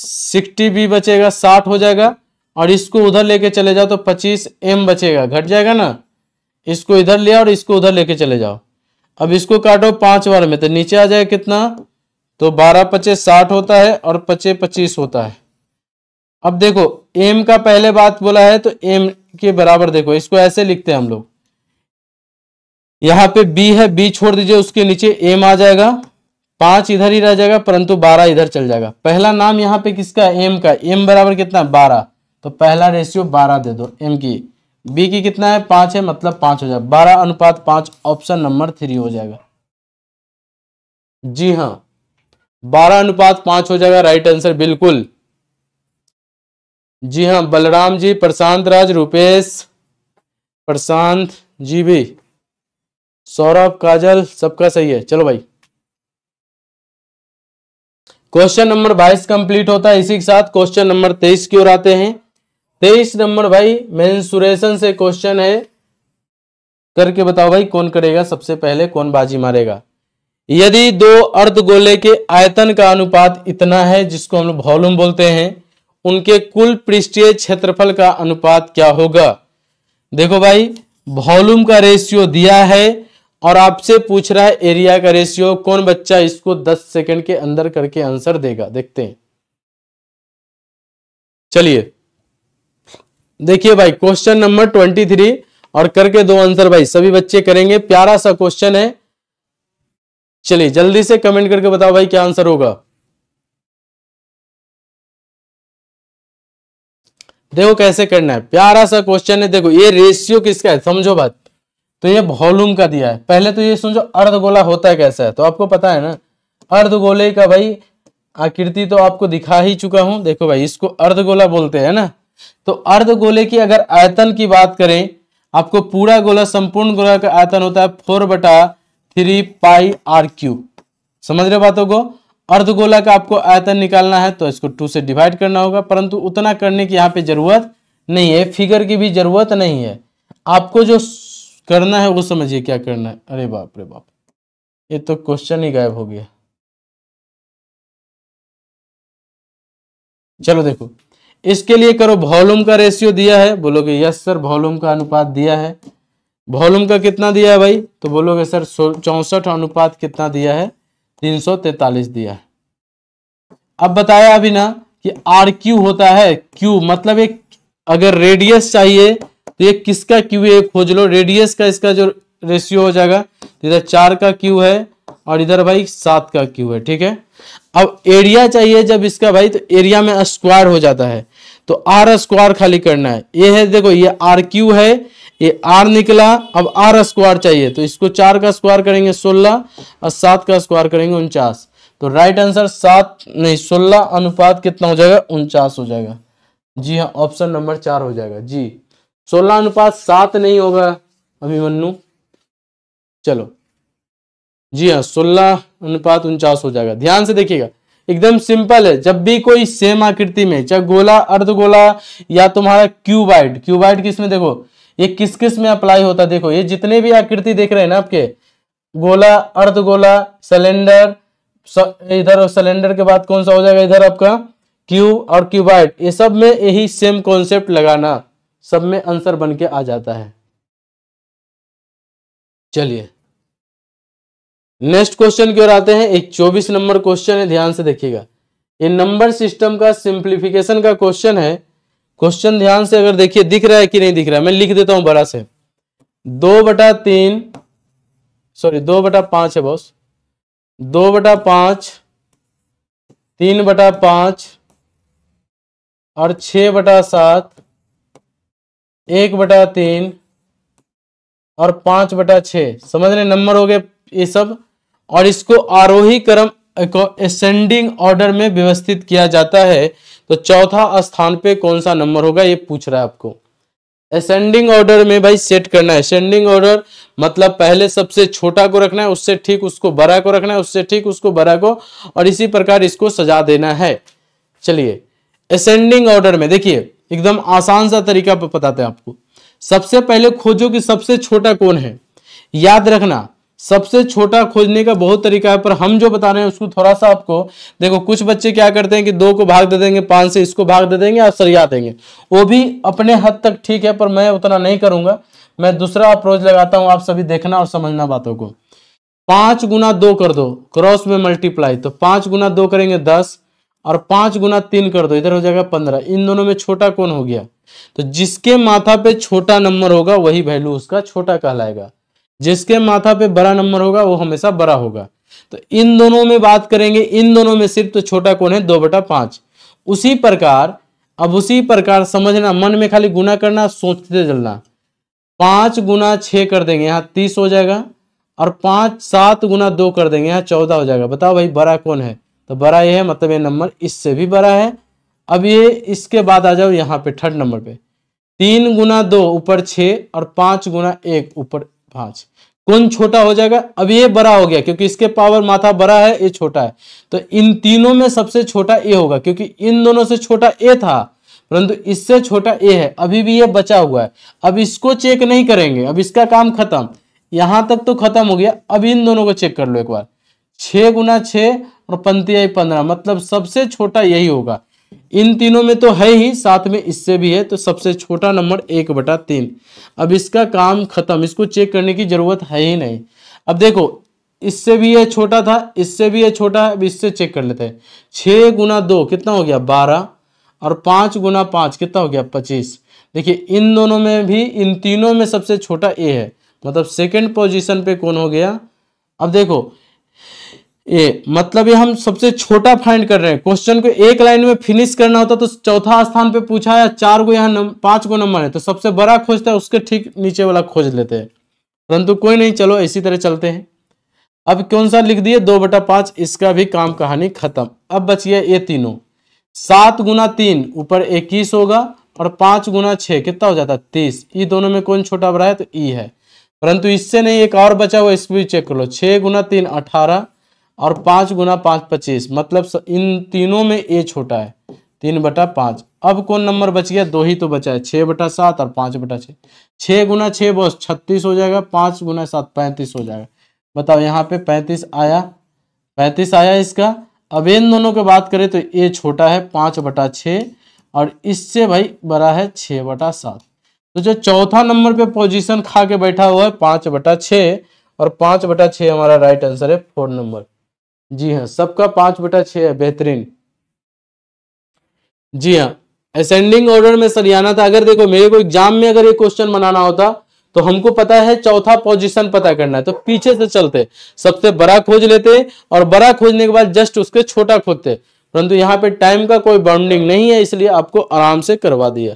सिक्सटी बी बचेगा साठ हो जाएगा और इसको उधर लेके चले जाओ तो पच्चीस एम बचेगा घट जाएगा ना इसको इधर लिया और इसको उधर लेके चले जाओ अब इसको काटो पांच बार में तो नीचे आ जाए कितना तो बारह पचे साठ होता है और पचे पच्चीस होता है अब देखो एम का पहले बात बोला है तो एम के बराबर देखो इसको ऐसे लिखते हैं हम लोग यहाँ पे बी है बी छोड़ दीजिए उसके नीचे एम आ जाएगा पांच इधर ही रह जाएगा परंतु बारह इधर चल जाएगा पहला नाम यहाँ पे किसका एम का एम बराबर कितना बारह तो पहला रेशियो बारह दे दो एम की बी की कितना है पांच है मतलब पांच हो जाएगा बारह अनुपात पांच ऑप्शन नंबर थ्री हो जाएगा जी हाँ बारह अनुपात पांच हो जाएगा राइट आंसर बिल्कुल जी हाँ बलराम जी प्रशांत राज रूपेश प्रशांत जी भी सौरभ काजल सबका सही है चलो भाई क्वेश्चन नंबर बाईस कंप्लीट होता है इसी के साथ क्वेश्चन नंबर तेईस की ओर आते हैं तेईस नंबर भाई मेंसुरेशन से क्वेश्चन है करके बताओ भाई कौन करेगा सबसे पहले कौन बाजी मारेगा यदि दो अर्ध गोले के आयतन का अनुपात इतना है जिसको हम लोग वॉल्यूम बोलते हैं उनके कुल पृष्ठीय क्षेत्रफल का अनुपात क्या होगा देखो भाई वॉल्यूम का रेशियो दिया है और आपसे पूछ रहा है एरिया का रेशियो कौन बच्चा इसको 10 सेकंड के अंदर करके आंसर देगा देखते हैं चलिए देखिए भाई क्वेश्चन नंबर ट्वेंटी थ्री और करके दो आंसर भाई सभी बच्चे करेंगे प्यारा सा क्वेश्चन है चलिए जल्दी से कमेंट करके बताओ भाई क्या आंसर होगा देखो कैसे करना है प्यारा सा क्वेश्चन है देखो ये रेशियो किसका है समझो बात तो ये वॉल्यूम का दिया है पहले तो ये समझो अर्धगोला होता है कैसा है तो आपको पता है ना अर्धगोले का भाई आकृति तो आपको दिखा ही चुका हूं देखो भाई इसको अर्धगोला बोलते हैं ना तो अर्ध गोले की अगर आयतन की बात करें आपको पूरा गोला संपूर्ण गोला का आयतन होता है फोर बटा थ्री पाई आर क्यू समझ रहे बातों को अर्ध गोला का आपको आयतन निकालना है तो इसको टू से डिवाइड करना होगा परंतु उतना करने की यहाँ पे जरूरत नहीं है फिगर की भी जरूरत नहीं है आपको जो करना है वो समझिए क्या करना है अरे बाप रे बाप ये तो क्वेश्चन ही गायब हो गया चलो देखो इसके लिए करो वॉल्यूम का रेशियो दिया है बोलोगे यस सर वॉल्यूम का अनुपात दिया है वॉल्यूम का कितना दिया है भाई तो बोलोगे सर चौंसठ अनुपात कितना दिया है तीन सौ तैतालीस दिया है अब बताया अभी ना कि आर क्यू होता है क्यू मतलब एक अगर रेडियस चाहिए तो ये किसका क्यू है खोज लो रेडियस का इसका जो रेशियो हो जाएगा तो इधर चार का क्यू है और इधर भाई सात का क्यू है ठीक है अब एरिया चाहिए जब इसका भाई तो एरिया में स्क्वायर हो जाता है तो आर स्क्वायर खाली करना है ये है देखो ये आर क्यू है ये आर निकला अब आर स्क्वायर चाहिए तो इसको चार का स्क्वायर करेंगे सोलह और सात का स्क्वायर करेंगे उनचास तो राइट आंसर सात नहीं सोलह अनुपात कितना हो जाएगा उनचास हो जाएगा जी हाँ ऑप्शन नंबर चार हो जाएगा जी सोलह अनुपात सात नहीं होगा अभिमन्यु चलो जी हाँ सोलह अनुपात उनचास हो जाएगा ध्यान से देखिएगा एकदम सिंपल है जब भी कोई सेम आकृति में चाहे गोला अर्धगोला या तुम्हारा क्यूबाइड क्यूबाइड किस में देखो ये किस किस में अप्लाई होता है देखो ये जितने भी आकृति देख रहे हैं ना आपके गोला अर्धगोला सिलेंडर इधर सिलेंडर के बाद कौन सा हो जाएगा इधर आपका क्यूब और क्यूबाइड ये सब में यही सेम कॉन्सेप्ट लगाना सब में आंसर बन के आ जाता है चलिए नेक्स्ट क्वेश्चन की ओर आते हैं एक चौबीस नंबर क्वेश्चन है ध्यान से देखिएगा ये नंबर सिस्टम का सिंप्लीफिकेशन का क्वेश्चन है क्वेश्चन ध्यान से अगर देखिए दिख रहा है कि नहीं दिख रहा है मैं लिख देता हूं बड़ा से दो बटा तीन सॉरी दो बटा पांच है बॉस दो बटा पांच तीन बटा पांच और छ बटा सात एक बटा तीन और पांच बटा छ समझ रहे नंबर हो गए ये सब और इसको आरोही क्रम एसेंडिंग ऑर्डर में व्यवस्थित किया जाता है तो चौथा स्थान पे कौन सा नंबर होगा ये पूछ रहा है आपको असेंडिंग ऑर्डर में भाई सेट करना है असेंडिंग ऑर्डर मतलब पहले सबसे छोटा को रखना है उससे ठीक उसको बड़ा को रखना है उससे ठीक उसको बड़ा को और इसी प्रकार इसको सजा देना है चलिए असेंडिंग ऑर्डर में देखिए एकदम आसान सा तरीका बताते हैं आपको सबसे पहले खोजो कि सबसे छोटा कौन है याद रखना सबसे छोटा खोजने का बहुत तरीका है पर हम जो बता रहे हैं उसको थोड़ा सा आपको देखो कुछ बच्चे क्या करते हैं कि दो को भाग दे देंगे पांच से इसको भाग दे देंगे और सरिया देंगे वो भी अपने हद तक ठीक है पर मैं उतना नहीं करूंगा मैं दूसरा अप्रोच लगाता हूं आप सभी देखना और समझना बातों को पांच गुना दो कर दो क्रॉस में मल्टीप्लाई तो पांच गुना दो करेंगे दस और पांच गुना तीन कर दो इधर हो जाएगा पंद्रह इन दोनों में छोटा कौन हो गया तो जिसके माथा पे छोटा नंबर होगा वही वैल्यू उसका छोटा कहलाएगा जिसके माथा पे बड़ा नंबर होगा वो हमेशा बड़ा होगा तो इन दोनों में बात करेंगे इन दोनों में सिर्फ तो छोटा कौन है दो बटा पांच उसी प्रकार अब उसी प्रकार समझना मन में खाली गुना करना सोचते चलना पांच गुना छ कर देंगे यहाँ तीस हो जाएगा और पांच सात गुना दो कर देंगे यहाँ चौदह हो जाएगा बताओ भाई बड़ा कौन है तो बड़ा यह है मतलब ये नंबर इससे भी बड़ा है अब ये इसके बाद आ जाओ यहाँ पे थर्ड नंबर पे तीन गुना दो ऊपर छ और पांच गुना एक ऊपर पांच कौन छोटा हो जाएगा अब ये बड़ा हो गया क्योंकि इसके पावर माथा बड़ा है ये छोटा है तो इन तीनों में सबसे छोटा ए होगा क्योंकि इन दोनों से छोटा ए था परंतु इससे छोटा ए है अभी भी ये बचा हुआ है अब इसको चेक नहीं करेंगे अब इसका काम खत्म यहां तक तो खत्म हो गया अब इन दोनों को चेक कर लो एक बार छः गुना छः और पंतिया पंद्रह मतलब सबसे छोटा यही होगा इन तीनों में तो है ही साथ में इससे भी है तो सबसे छोटा नंबर एक बटा तीन अब इसका काम खत्म इसको चेक करने की ज़रूरत है ही नहीं अब देखो इससे भी यह छोटा था इससे भी यह छोटा है अब इससे चेक कर लेते हैं छः गुना दो कितना हो गया बारह और पाँच गुना पाँच कितना हो गया पच्चीस देखिए इन दोनों में भी इन तीनों में सबसे छोटा ए है मतलब सेकेंड पोजिशन पे कौन हो गया अब देखो ए मतलब ये हम सबसे छोटा फाइंड कर रहे हैं क्वेश्चन को एक लाइन में फिनिश करना होता तो चौथा स्थान पे पूछा है चार गो यहाँ पांच गो नंबर है तो सबसे बड़ा खोजता है उसके ठीक नीचे वाला खोज लेते हैं परंतु कोई नहीं चलो इसी तरह चलते हैं अब कौन सा लिख दिए दो बटा पांच इसका भी काम कहानी खत्म अब बच गया ये तीनों सात गुना तीन ऊपर इक्कीस होगा और पांच गुना छ कितना हो जाता है तीस ई दोनों में कौन छोटा बड़ा है तो ई है परंतु इससे नहीं एक और बचा हुआ इसको भी चेक कर लो छह गुना तीन अठारह और पाँच गुना पाँच पच्चीस मतलब इन तीनों में ए छोटा है तीन बटा पाँच अब कौन नंबर बच गया दो ही तो बचा है छह बटा सात और पाँच बटा छह छह गुना छह बस छत्तीस हो जाएगा पाँच गुना सात पैंतीस हो जाएगा बताओ यहाँ पे पैंतीस आया पैंतीस आया इसका अब इन दोनों की बात करें तो ए छोटा है पाँच बटा छ और इससे भाई बड़ा है छ बटा सात तो जो चौथा नंबर पे पोजीशन खा के बैठा हुआ है पाँच बटा छ और पाँच बटा छ हमारा राइट आंसर है फोर नंबर जी हाँ सबका पांच बटा छ है बेहतरीन जी हाँ असेंडिंग ऑर्डर में सर आना था अगर देखो मेरे को एग्जाम में अगर ये क्वेश्चन बनाना होता तो हमको पता है चौथा पोजीशन पता करना है तो पीछे से चलते सबसे बड़ा खोज लेते और बड़ा खोजने के बाद जस्ट उसके छोटा खोजते परंतु यहाँ पे टाइम का कोई बाउंडिंग नहीं है इसलिए आपको आराम से करवा दिया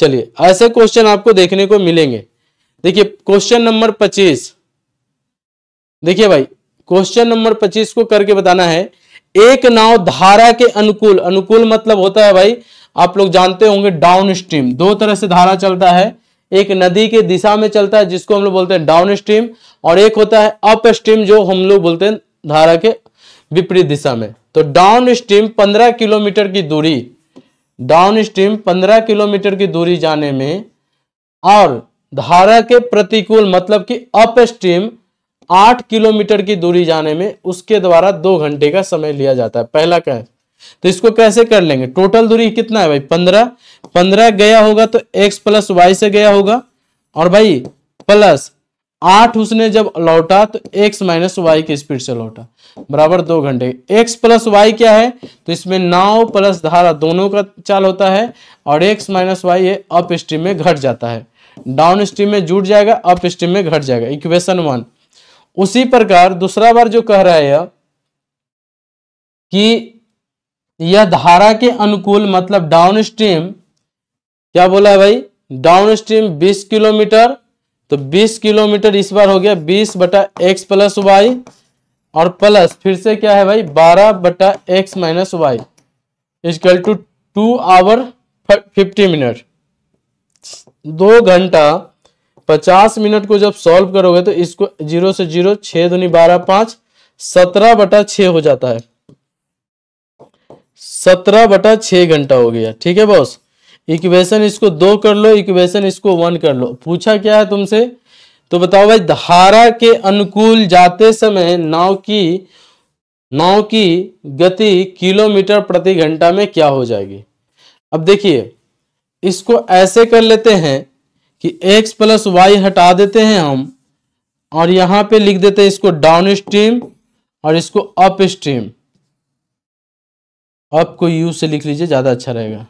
चलिए ऐसे क्वेश्चन आपको देखने को मिलेंगे देखिए क्वेश्चन नंबर पच्चीस देखिए भाई क्वेश्चन नंबर पच्चीस को करके बताना है एक नाव धारा के अनुकूल अनुकूल मतलब होता है भाई आप लोग जानते होंगे डाउन स्ट्रीम दो तरह से धारा चलता है एक नदी के दिशा में चलता है जिसको हम लोग बोलते हैं डाउन स्ट्रीम और एक होता है अप स्ट्रीम जो हम लोग बोलते हैं धारा के विपरीत दिशा में तो डाउन स्ट्रीम पंद्रह किलोमीटर की दूरी डाउन स्ट्रीम पंद्रह किलोमीटर की दूरी जाने में और धारा के प्रतिकूल मतलब कि अप स्ट्रीम आठ किलोमीटर की दूरी जाने में उसके द्वारा दो घंटे का समय लिया जाता है पहला क्या है तो इसको कैसे कर लेंगे टोटल दूरी कितना है भाई पंद्रह पंद्रह गया होगा तो एक्स प्लस वाई से गया होगा और भाई प्लस आठ उसने जब लौटा तो एक्स माइनस वाई की स्पीड से लौटा बराबर दो घंटे एक्स प्लस वाई क्या है तो इसमें नाव प्लस धारा दोनों का चाल होता है और X minus Y upstream में घट जाता है डाउन स्ट्रीम में जुट जाएगा अप स्ट्रीम में घट जाएगा इक्वेशन वन उसी प्रकार दूसरा बार जो कह रहे हैं कि यह धारा के अनुकूल मतलब डाउन स्ट्रीम क्या बोला है भाई डाउन स्ट्रीम बीस किलोमीटर तो बीस किलोमीटर इस बार हो गया बीस बटा एक्स प्लस वाई और प्लस फिर से क्या है भाई बारह बटा X minus Y is equal to two hour fifty minute दो घंटा पचास मिनट को जब सॉल्व करोगे तो इसको जीरो से जीरो छह धुनी बारह पांच सत्रह बटा छ हो जाता है सत्रह बटा छ घंटा हो गया ठीक है बॉस इक्वेशन इसको दो कर लो इक्वेशन इसको वन कर लो पूछा क्या है तुमसे तो बताओ भाई धारा के अनुकूल जाते समय नाव की नाव की गति किलोमीटर प्रति घंटा में क्या हो जाएगी अब देखिए इसको ऐसे कर लेते हैं कि x प्लस वाई हटा देते हैं हम और यहां पे लिख देते हैं इसको डाउन स्ट्रीम और इसको अप स्ट्रीम अप को यू से लिख लीजिए ज़्यादा अच्छा रहेगा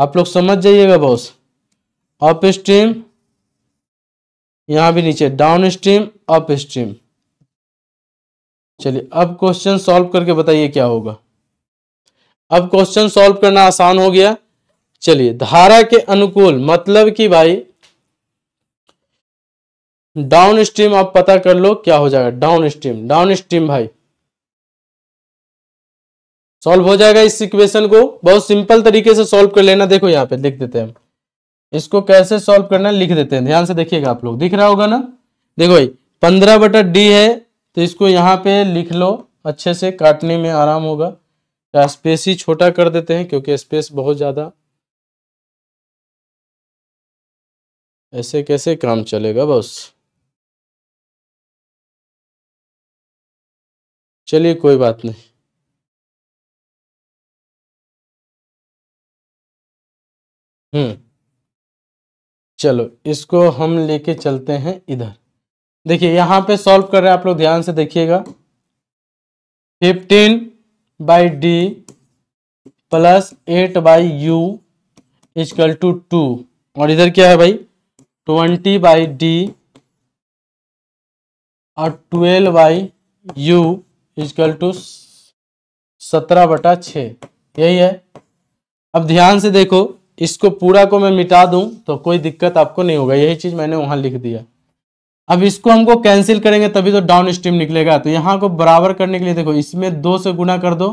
आप लोग समझ जाइएगा बॉस अप स्ट्रीम यहां भी नीचे डाउन स्ट्रीम अप स्ट्रीम चलिए अब क्वेश्चन सॉल्व करके बताइए क्या होगा अब क्वेश्चन सॉल्व करना आसान हो गया चलिए धारा के अनुकूल मतलब कि भाई डाउन स्ट्रीम आप पता कर लो क्या हो जाएगा डाउन स्ट्रीम डाउन स्ट्रीम भाई सॉल्व हो जाएगा इस इक्वेशन को बहुत सिंपल तरीके से सॉल्व कर लेना देखो यहाँ पे लिख देते हैं इसको कैसे सॉल्व करना लिख देते हैं ध्यान से देखिएगा आप लोग दिख रहा होगा ना देखो भाई पंद्रह बटा डी है तो इसको यहाँ पे लिख लो अच्छे से काटने में आराम होगा स्पेस ही छोटा कर देते हैं क्योंकि स्पेस बहुत ज़्यादा ऐसे कैसे काम हाँ। चलेगा बस चलिए कोई बात नहीं हम्म चलो इसको हम लेके चलते हैं इधर देखिए यहां पे सॉल्व कर रहे हैं आप लोग ध्यान से देखिएगा fifteen by D plus eight by U is equal to two और इधर क्या है भाई ट्वेंटी बाई डी और twelve by U is equal to सत्रह बटा छ यही है अब ध्यान से देखो इसको पूरा को मैं मिटा दूं तो कोई दिक्कत आपको नहीं होगा यही चीज़ मैंने वहां लिख दिया अब इसको हमको कैंसिल करेंगे तभी तो डाउन स्ट्रीम निकलेगा तो यहाँ को बराबर करने के लिए देखो इसमें दो से गुना कर दो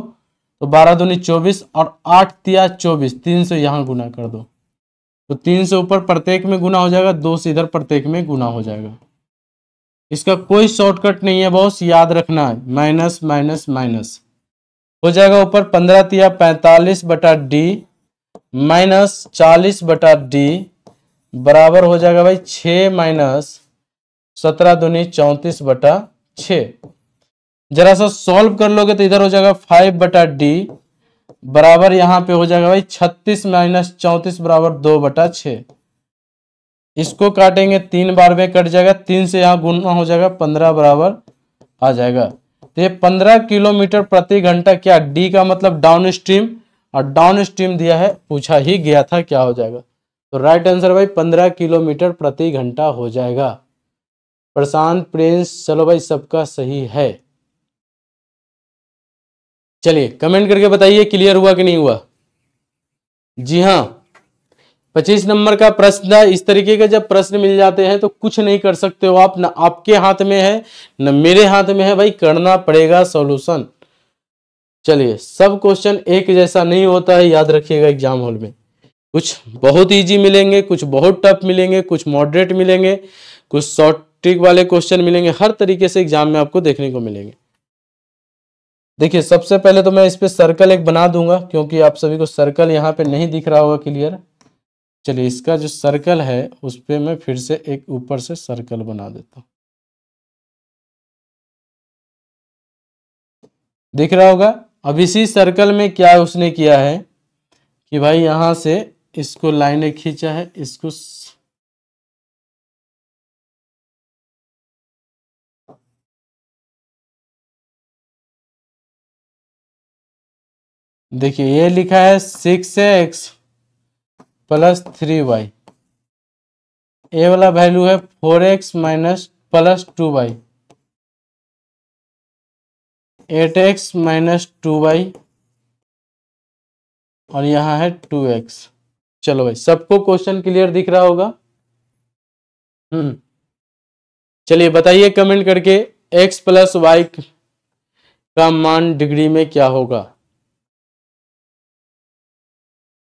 तो बारह दूनी चौबीस और आठ तिया चौबीस तीन से यहाँ गुना कर दो तो तीन से ऊपर प्रत्येक में गुना हो जाएगा दो से इधर प्रत्येक में गुना हो जाएगा इसका कोई शॉर्टकट नहीं है बॉस याद रखना है माइनस माइनस माइनस हो जाएगा ऊपर पंद्रह तिया पैंतालीस बटा डी माइनस चालीस बटा डी बराबर हो जाएगा भाई छ माइनस सत्रह दुनी चौंतीस बटा छ जरा सा सॉल्व कर लोगे तो इधर हो जाएगा फाइव बटा डी बराबर यहां पे हो जाएगा भाई छत्तीस माइनस चौंतीस बराबर दो बटा छ इसको काटेंगे तीन बार में कट जाएगा तीन से यहाँ गुना हो जाएगा पंद्रह बराबर आ जाएगा तो ये पंद्रह किलोमीटर प्रति घंटा क्या डी का मतलब डाउन स्ट्रीम और डाउन स्ट्रीम दिया है पूछा ही गया था क्या हो जाएगा तो राइट आंसर भाई पंद्रह किलोमीटर प्रति घंटा हो जाएगा प्रशांत प्रिंस चलो भाई सबका सही है चलिए कमेंट करके बताइए क्लियर हुआ कि नहीं हुआ जी हाँ पच्चीस नंबर का प्रश्न है इस तरीके के जब प्रश्न मिल जाते हैं तो कुछ नहीं कर सकते हो आप ना आपके हाथ में है ना मेरे हाथ में है भाई करना पड़ेगा सॉल्यूशन चलिए सब क्वेश्चन एक जैसा नहीं होता है याद रखिएगा एग्जाम हॉल में कुछ बहुत इजी मिलेंगे कुछ बहुत टफ मिलेंगे कुछ मॉडरेट मिलेंगे कुछ शॉर्ट ट्रिक वाले क्वेश्चन मिलेंगे हर तरीके से एग्जाम में आपको देखने को मिलेंगे देखिए सबसे पहले तो मैं इस पर सर्कल एक बना दूंगा क्योंकि आप सभी को सर्कल यहाँ पे नहीं दिख रहा होगा क्लियर चलिए इसका जो सर्कल है उस पर मैं फिर से एक ऊपर से सर्कल बना देता हूँ दिख रहा होगा अब इसी सर्कल में क्या उसने किया है कि भाई यहाँ से इसको लाइने खींचा है इसको देखिए ये लिखा है six X plus three Y A वाला वैल्यू है four X minus plus two Y eight X minus two Y और यहाँ है टू एक्स चलो भाई सबको क्वेश्चन क्लियर दिख रहा होगा हम्म चलिए बताइए कमेंट करके एक्स प्लस वाई का मान डिग्री में क्या होगा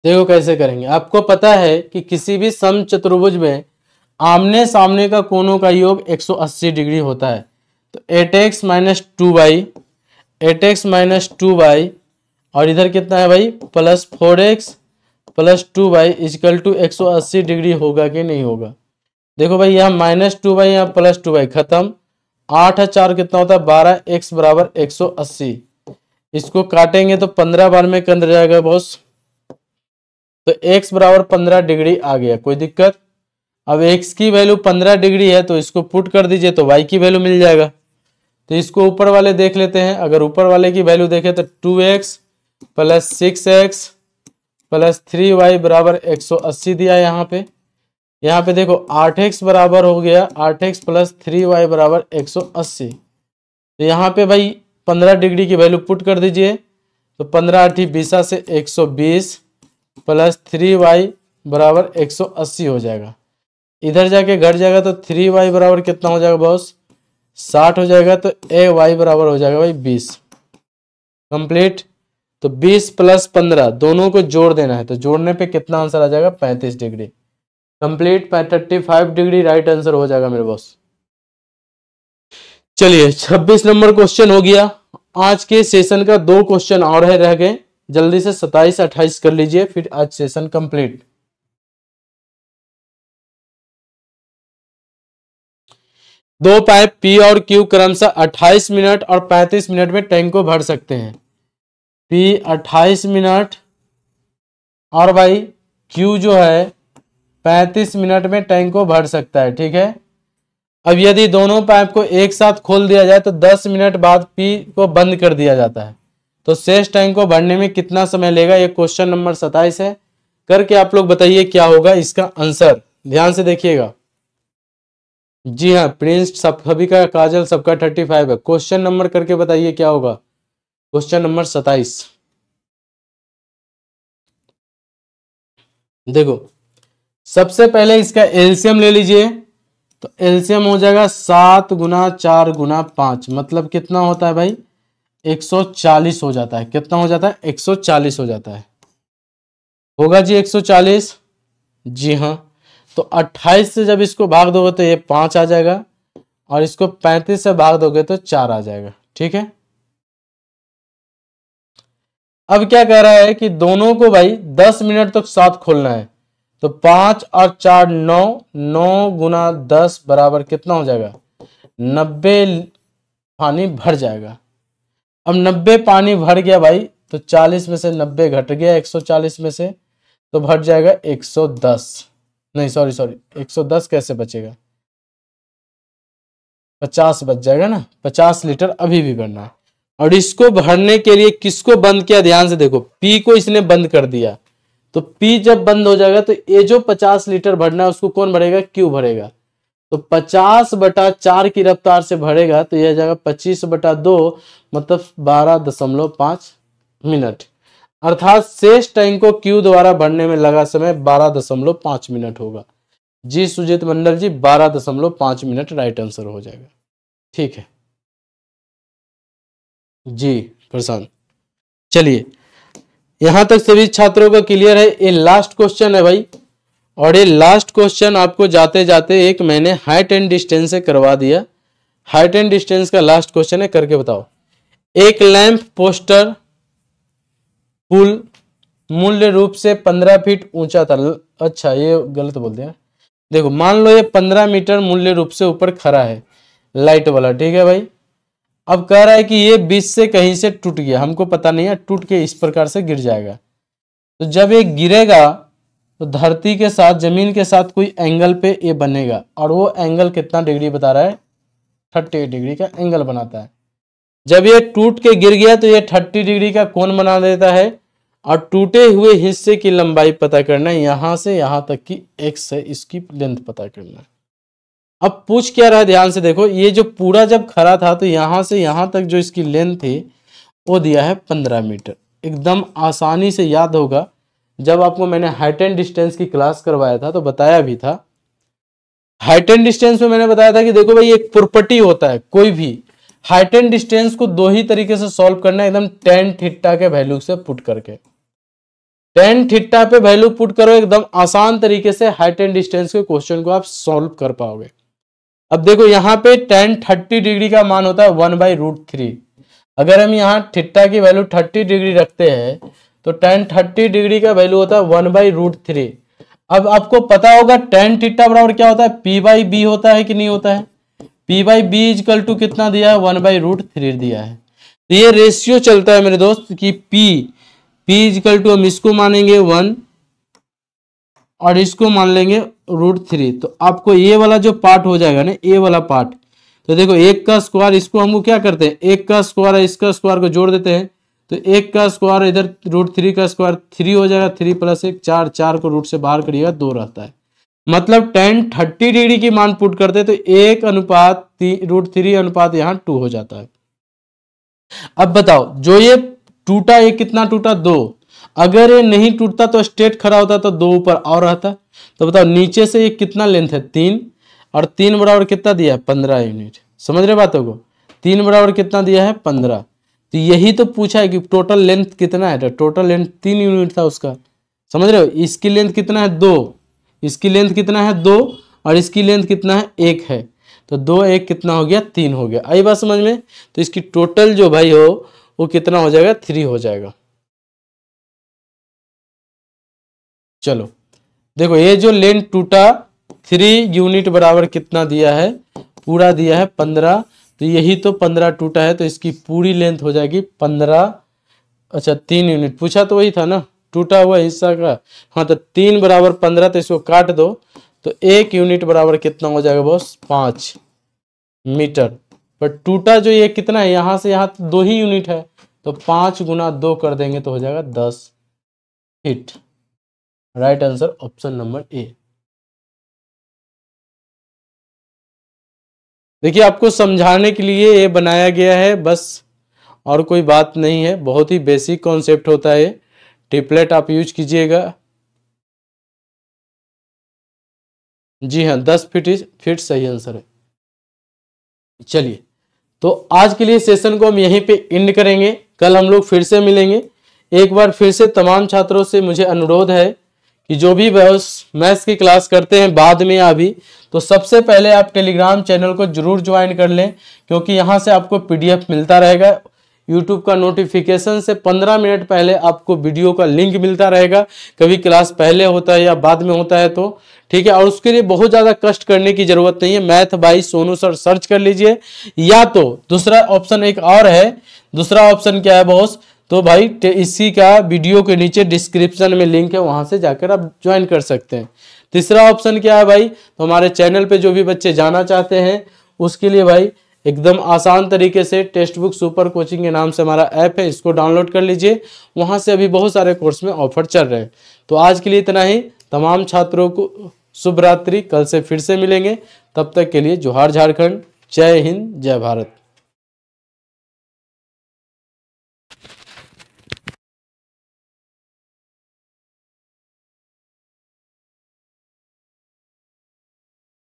देखो कैसे करेंगे आपको पता है कि किसी भी सम चतुर्भुज में आमने सामने का कोनों का योग 180 डिग्री होता है तो eight X minus two Y eight X minus two Y और इधर कितना है भाई plus four X plus two Y is equal to एक सौ अस्सी डिग्री होगा कि नहीं होगा देखो भाई यहाँ माइनस टू वाई यहाँ प्लस टू वाई खत्म आठ चार कितना होता है बारह एक्स बराबर एक सौ अस्सी इसको काटेंगे तो पंद्रह बार में कंद जाएगा बॉस तो x बराबर पंद्रह डिग्री आ गया कोई दिक्कत अब x की वैल्यू पंद्रह डिग्री है तो इसको पुट कर दीजिए तो y की वैल्यू मिल जाएगा तो इसको ऊपर वाले देख लेते हैं अगर ऊपर वाले की वैल्यू देखें तो two X plus six X plus three Y बराबर एक सौ अस्सी दिया यहाँ पे यहाँ पे देखो आठ एक्स बराबर हो गया आठ एक्स प्लस थ्री वाई बराबर एक सौ अस्सी तो यहाँ पे भाई पंद्रह डिग्री की वैल्यू पुट कर दीजिए तो पंद्रह अठी बीसा से एक सौ बीस प्लस थ्री वाई बराबर एक सौ अस्सी हो जाएगा इधर जाके घट जाएगा तो थ्री वाई बराबर कितना हो जाएगा बॉस साठ हो जाएगा तो ए वाई बराबर हो जाएगा भाई बीस कंप्लीट तो बीस प्लस पंद्रह दोनों को जोड़ देना है तो जोड़ने पे कितना आंसर आ जाएगा पैंतीस degree complete thirty five degree right answer हो जाएगा मेरे बॉस चलिए छब्बीस नंबर क्वेश्चन हो गया आज के सेशन का दो क्वेश्चन और है रह गए जल्दी से सताइस अट्ठाईस कर लीजिए फिर आज सेशन कंप्लीट दो पाइप पी और क्यू क्रमशः 28 मिनट और 35 मिनट में टैंक को भर सकते हैं पी 28 मिनट और भाई क्यू जो है 35 मिनट में टैंक को भर सकता है ठीक है अब यदि दोनों पाइप को एक साथ खोल दिया जाए तो 10 मिनट बाद पी को बंद कर दिया जाता है तो शेष टाइम को भरने में कितना समय लेगा ये क्वेश्चन नंबर सताइस है करके आप लोग बताइए क्या होगा इसका आंसर ध्यान से देखिएगा जी हाँ प्रिंस सभी का काजल सबका थर्टी फाइव है क्वेश्चन नंबर करके बताइए क्या होगा क्वेश्चन नंबर सताइस देखो सबसे पहले इसका एल्शियम ले लीजिए तो एल्शियम हो जाएगा सात गुना चार गुना पांच मतलब कितना होता है भाई 140 हो जाता है कितना हो जाता है 140 हो जाता है होगा जी 140 जी हाँ तो 28 से जब इसको भाग दोगे तो ये पांच आ जाएगा और इसको 35 से भाग दोगे तो चार आ जाएगा ठीक है अब क्या कह रहा है कि दोनों को भाई दस मिनट तक तो साथ खोलना है तो पांच और चार नौ नौ गुना दस बराबर कितना हो जाएगा नब्बे पानी हाँ भर जाएगा अब नब्बे पानी भर गया भाई तो चालीस में से नब्बे घट गया एक सौ चालीस में से तो भट जाएगा एक सौ दस नहीं सॉरी सॉरी एक सौ दस कैसे बचेगा पचास बच जाएगा ना पचास लीटर अभी भी भरना है और इसको भरने के लिए किसको बंद किया ध्यान से देखो पी को इसने बंद कर दिया तो पी जब बंद हो जाएगा तो ये जो पचास लीटर भरना है उसको कौन भरेगा क्यू भरेगा तो 50 बटा चार की रफ्तार से भरेगा तो यह जाएगा 25 बटा दो मतलब बारह दशमलव पांच मिनट अर्थात शेष टैंक को क्यू द्वारा भरने में लगा समय बारह दशमलव पांच मिनट होगा जी सुजीत मंडल जी बारह दशमलव पांच मिनट राइट आंसर हो जाएगा ठीक है जी प्रशांत चलिए यहां तक सभी छात्रों का क्लियर है ये लास्ट क्वेश्चन है भाई और ये लास्ट क्वेश्चन आपको जाते जाते एक मैंने हाइट एंड डिस्टेंस से करवा दिया हाइट एंड डिस्टेंस का लास्ट क्वेश्चन है करके बताओ एक लैंप पोस्टर पुल मूल्य रूप से पंद्रह फीट ऊंचा था अच्छा ये गलत बोल दिया देखो मान लो ये पंद्रह मीटर मूल्य रूप से ऊपर खड़ा है लाइट वाला ठीक है भाई अब कह रहा है कि ये बीच से कहीं से टूट गया हमको पता नहीं है टूट के इस प्रकार से गिर जाएगा तो जब ये गिरेगा तो धरती के साथ ज़मीन के साथ कोई एंगल पे ये बनेगा और वो एंगल कितना डिग्री बता रहा है थर्टी डिग्री का एंगल बनाता है जब ये टूट के गिर गया तो ये थर्टी डिग्री का कोण बना देता है और टूटे हुए हिस्से की लंबाई पता करना है यहाँ से यहाँ तक की एक्स है इसकी लेंथ पता करना है अब पूछ क्या रहा है ध्यान से देखो ये जो पूरा जब खड़ा था तो यहाँ से यहाँ तक जो इसकी लेंथ थी वो दिया है पंद्रह मीटर एकदम आसानी से याद होगा जब आपको मैंने हाइट एंड डिस्टेंस की क्लास करवाया था तो बताया भी था हाइट एंड डिस्टेंस में मैंने बताया था कि देखो भाई एक प्रॉपर्टी होता है कोई भी हाइट एंड डिस्टेंस को दो ही तरीके से सॉल्व करना है एकदम टेन थिट्टा के वैल्यू से पुट करके टेन थिट्टा पे वैल्यू पुट करो एकदम आसान तरीके से हाइट एंड डिस्टेंस के क्वेश्चन को आप सॉल्व कर पाओगे अब देखो यहाँ पे टेन थर्टी डिग्री का मान होता है वन बाई रूट थ्री अगर हम यहाँ थीटा की वैल्यू थर्टी डिग्री रखते हैं तो टेन थर्टी डिग्री का वैल्यू होता है वन बाई रूट थ्री अब आपको पता होगा टेन थीटा बराबर क्या होता है पी बाई बी होता है कि नहीं होता है P by B equal to कितना दिया है वन बाई रूट थ्री दिया है तो ये रेशियो चलता है मेरे दोस्त कि पी पी इजकल टू हम इसको मानेंगे वन और इसको मान लेंगे रूट थ्री तो आपको ये वाला जो पार्ट हो जाएगा ना ए वाला पार्ट तो देखो एक का स्क्वायर इसको हम क्या करते हैं एक का स्क्वायर इसका स्क्वायर को जोड़ देते हैं तो एक का स्क्वायर इधर रूट थ्री का स्क्वायर थ्री हो जाएगा थ्री प्लस एक चार चार को रूट से बाहर करिएगा दो रहता है मतलब टेन थर्टी डिग्री की मान पुट करते तो एक अनुपात रूट थ्री अनुपात यहाँ टू हो जाता है अब बताओ जो ये टूटा ये कितना टूटा दो अगर ये नहीं टूटता तो स्ट्रेट खड़ा होता तो दो ऊपर और रहता तो बताओ नीचे से ये कितना लेंथ है तीन और तीन बराबर कितना दिया है पंद्रह यूनिट समझ रहे बातों को तीन बराबर कितना दिया है पंद्रह तो यही तो पूछा है कि टोटल लेंथ कितना है टोटल लेंथ तीन यूनिट था उसका समझ रहे हो इसकी लेंथ कितना है दो इसकी लेंथ कितना है दो और इसकी लेंथ कितना है एक है तो दो एक कितना हो गया तीन हो गया आई बात समझ में तो इसकी टोटल जो भाई हो वो कितना हो जाएगा थ्री हो जाएगा चलो देखो ये जो लेंथ टूटा थ्री यूनिट बराबर कितना दिया है पूरा दिया है पंद्रह तो यही तो पंद्रह टूटा है तो इसकी पूरी लेंथ हो जाएगी पंद्रह अच्छा तीन यूनिट पूछा तो वही था ना टूटा हुआ हिस्सा का हाँ तो तीन बराबर पंद्रह तो इसको काट दो तो एक यूनिट बराबर कितना हो जाएगा बॉस पाँच मीटर पर टूटा जो ये कितना है यहाँ से यहाँ तो दो ही यूनिट है तो पाँच गुना दो कर देंगे तो हो जाएगा दस feet right answer option number A देखिए आपको समझाने के लिए ये बनाया गया है बस और कोई बात नहीं है बहुत ही बेसिक कॉन्सेप्ट होता है टिपलेट आप यूज कीजिएगा जी हाँ दस फिट इज सही आंसर है चलिए तो आज के लिए सेशन को हम यहीं पे एंड करेंगे कल हम लोग फिर से मिलेंगे एक बार फिर से तमाम छात्रों से मुझे अनुरोध है कि जो भी मैथ्स की क्लास करते हैं बाद में या अभी तो सबसे पहले आप टेलीग्राम चैनल को जरूर ज्वाइन कर लें क्योंकि यहाँ से आपको पीडीएफ मिलता रहेगा यूट्यूब का नोटिफिकेशन से 15 मिनट पहले आपको वीडियो का लिंक मिलता रहेगा कभी क्लास पहले होता है या बाद में होता है तो ठीक है और उसके लिए बहुत ज़्यादा कष्ट करने की ज़रूरत नहीं है math by Sonu sir search कर लीजिए या तो दूसरा ऑप्शन एक और है दूसरा ऑप्शन क्या है बॉस तो भाई इसी का वीडियो के नीचे डिस्क्रिप्शन में लिंक है वहाँ से जाकर आप ज्वाइन कर सकते हैं तीसरा ऑप्शन क्या है भाई तो हमारे चैनल पे जो भी बच्चे जाना चाहते हैं उसके लिए भाई एकदम आसान तरीके से टेक्स्ट बुक सुपर कोचिंग के नाम से हमारा ऐप है इसको डाउनलोड कर लीजिए वहाँ से अभी बहुत सारे कोर्स में ऑफर चल रहे हैं तो आज के लिए इतना ही तमाम छात्रों को शुभरात्रि कल से फिर से मिलेंगे तब तक के लिए जोहार झारखंड जय हिंद जय भारत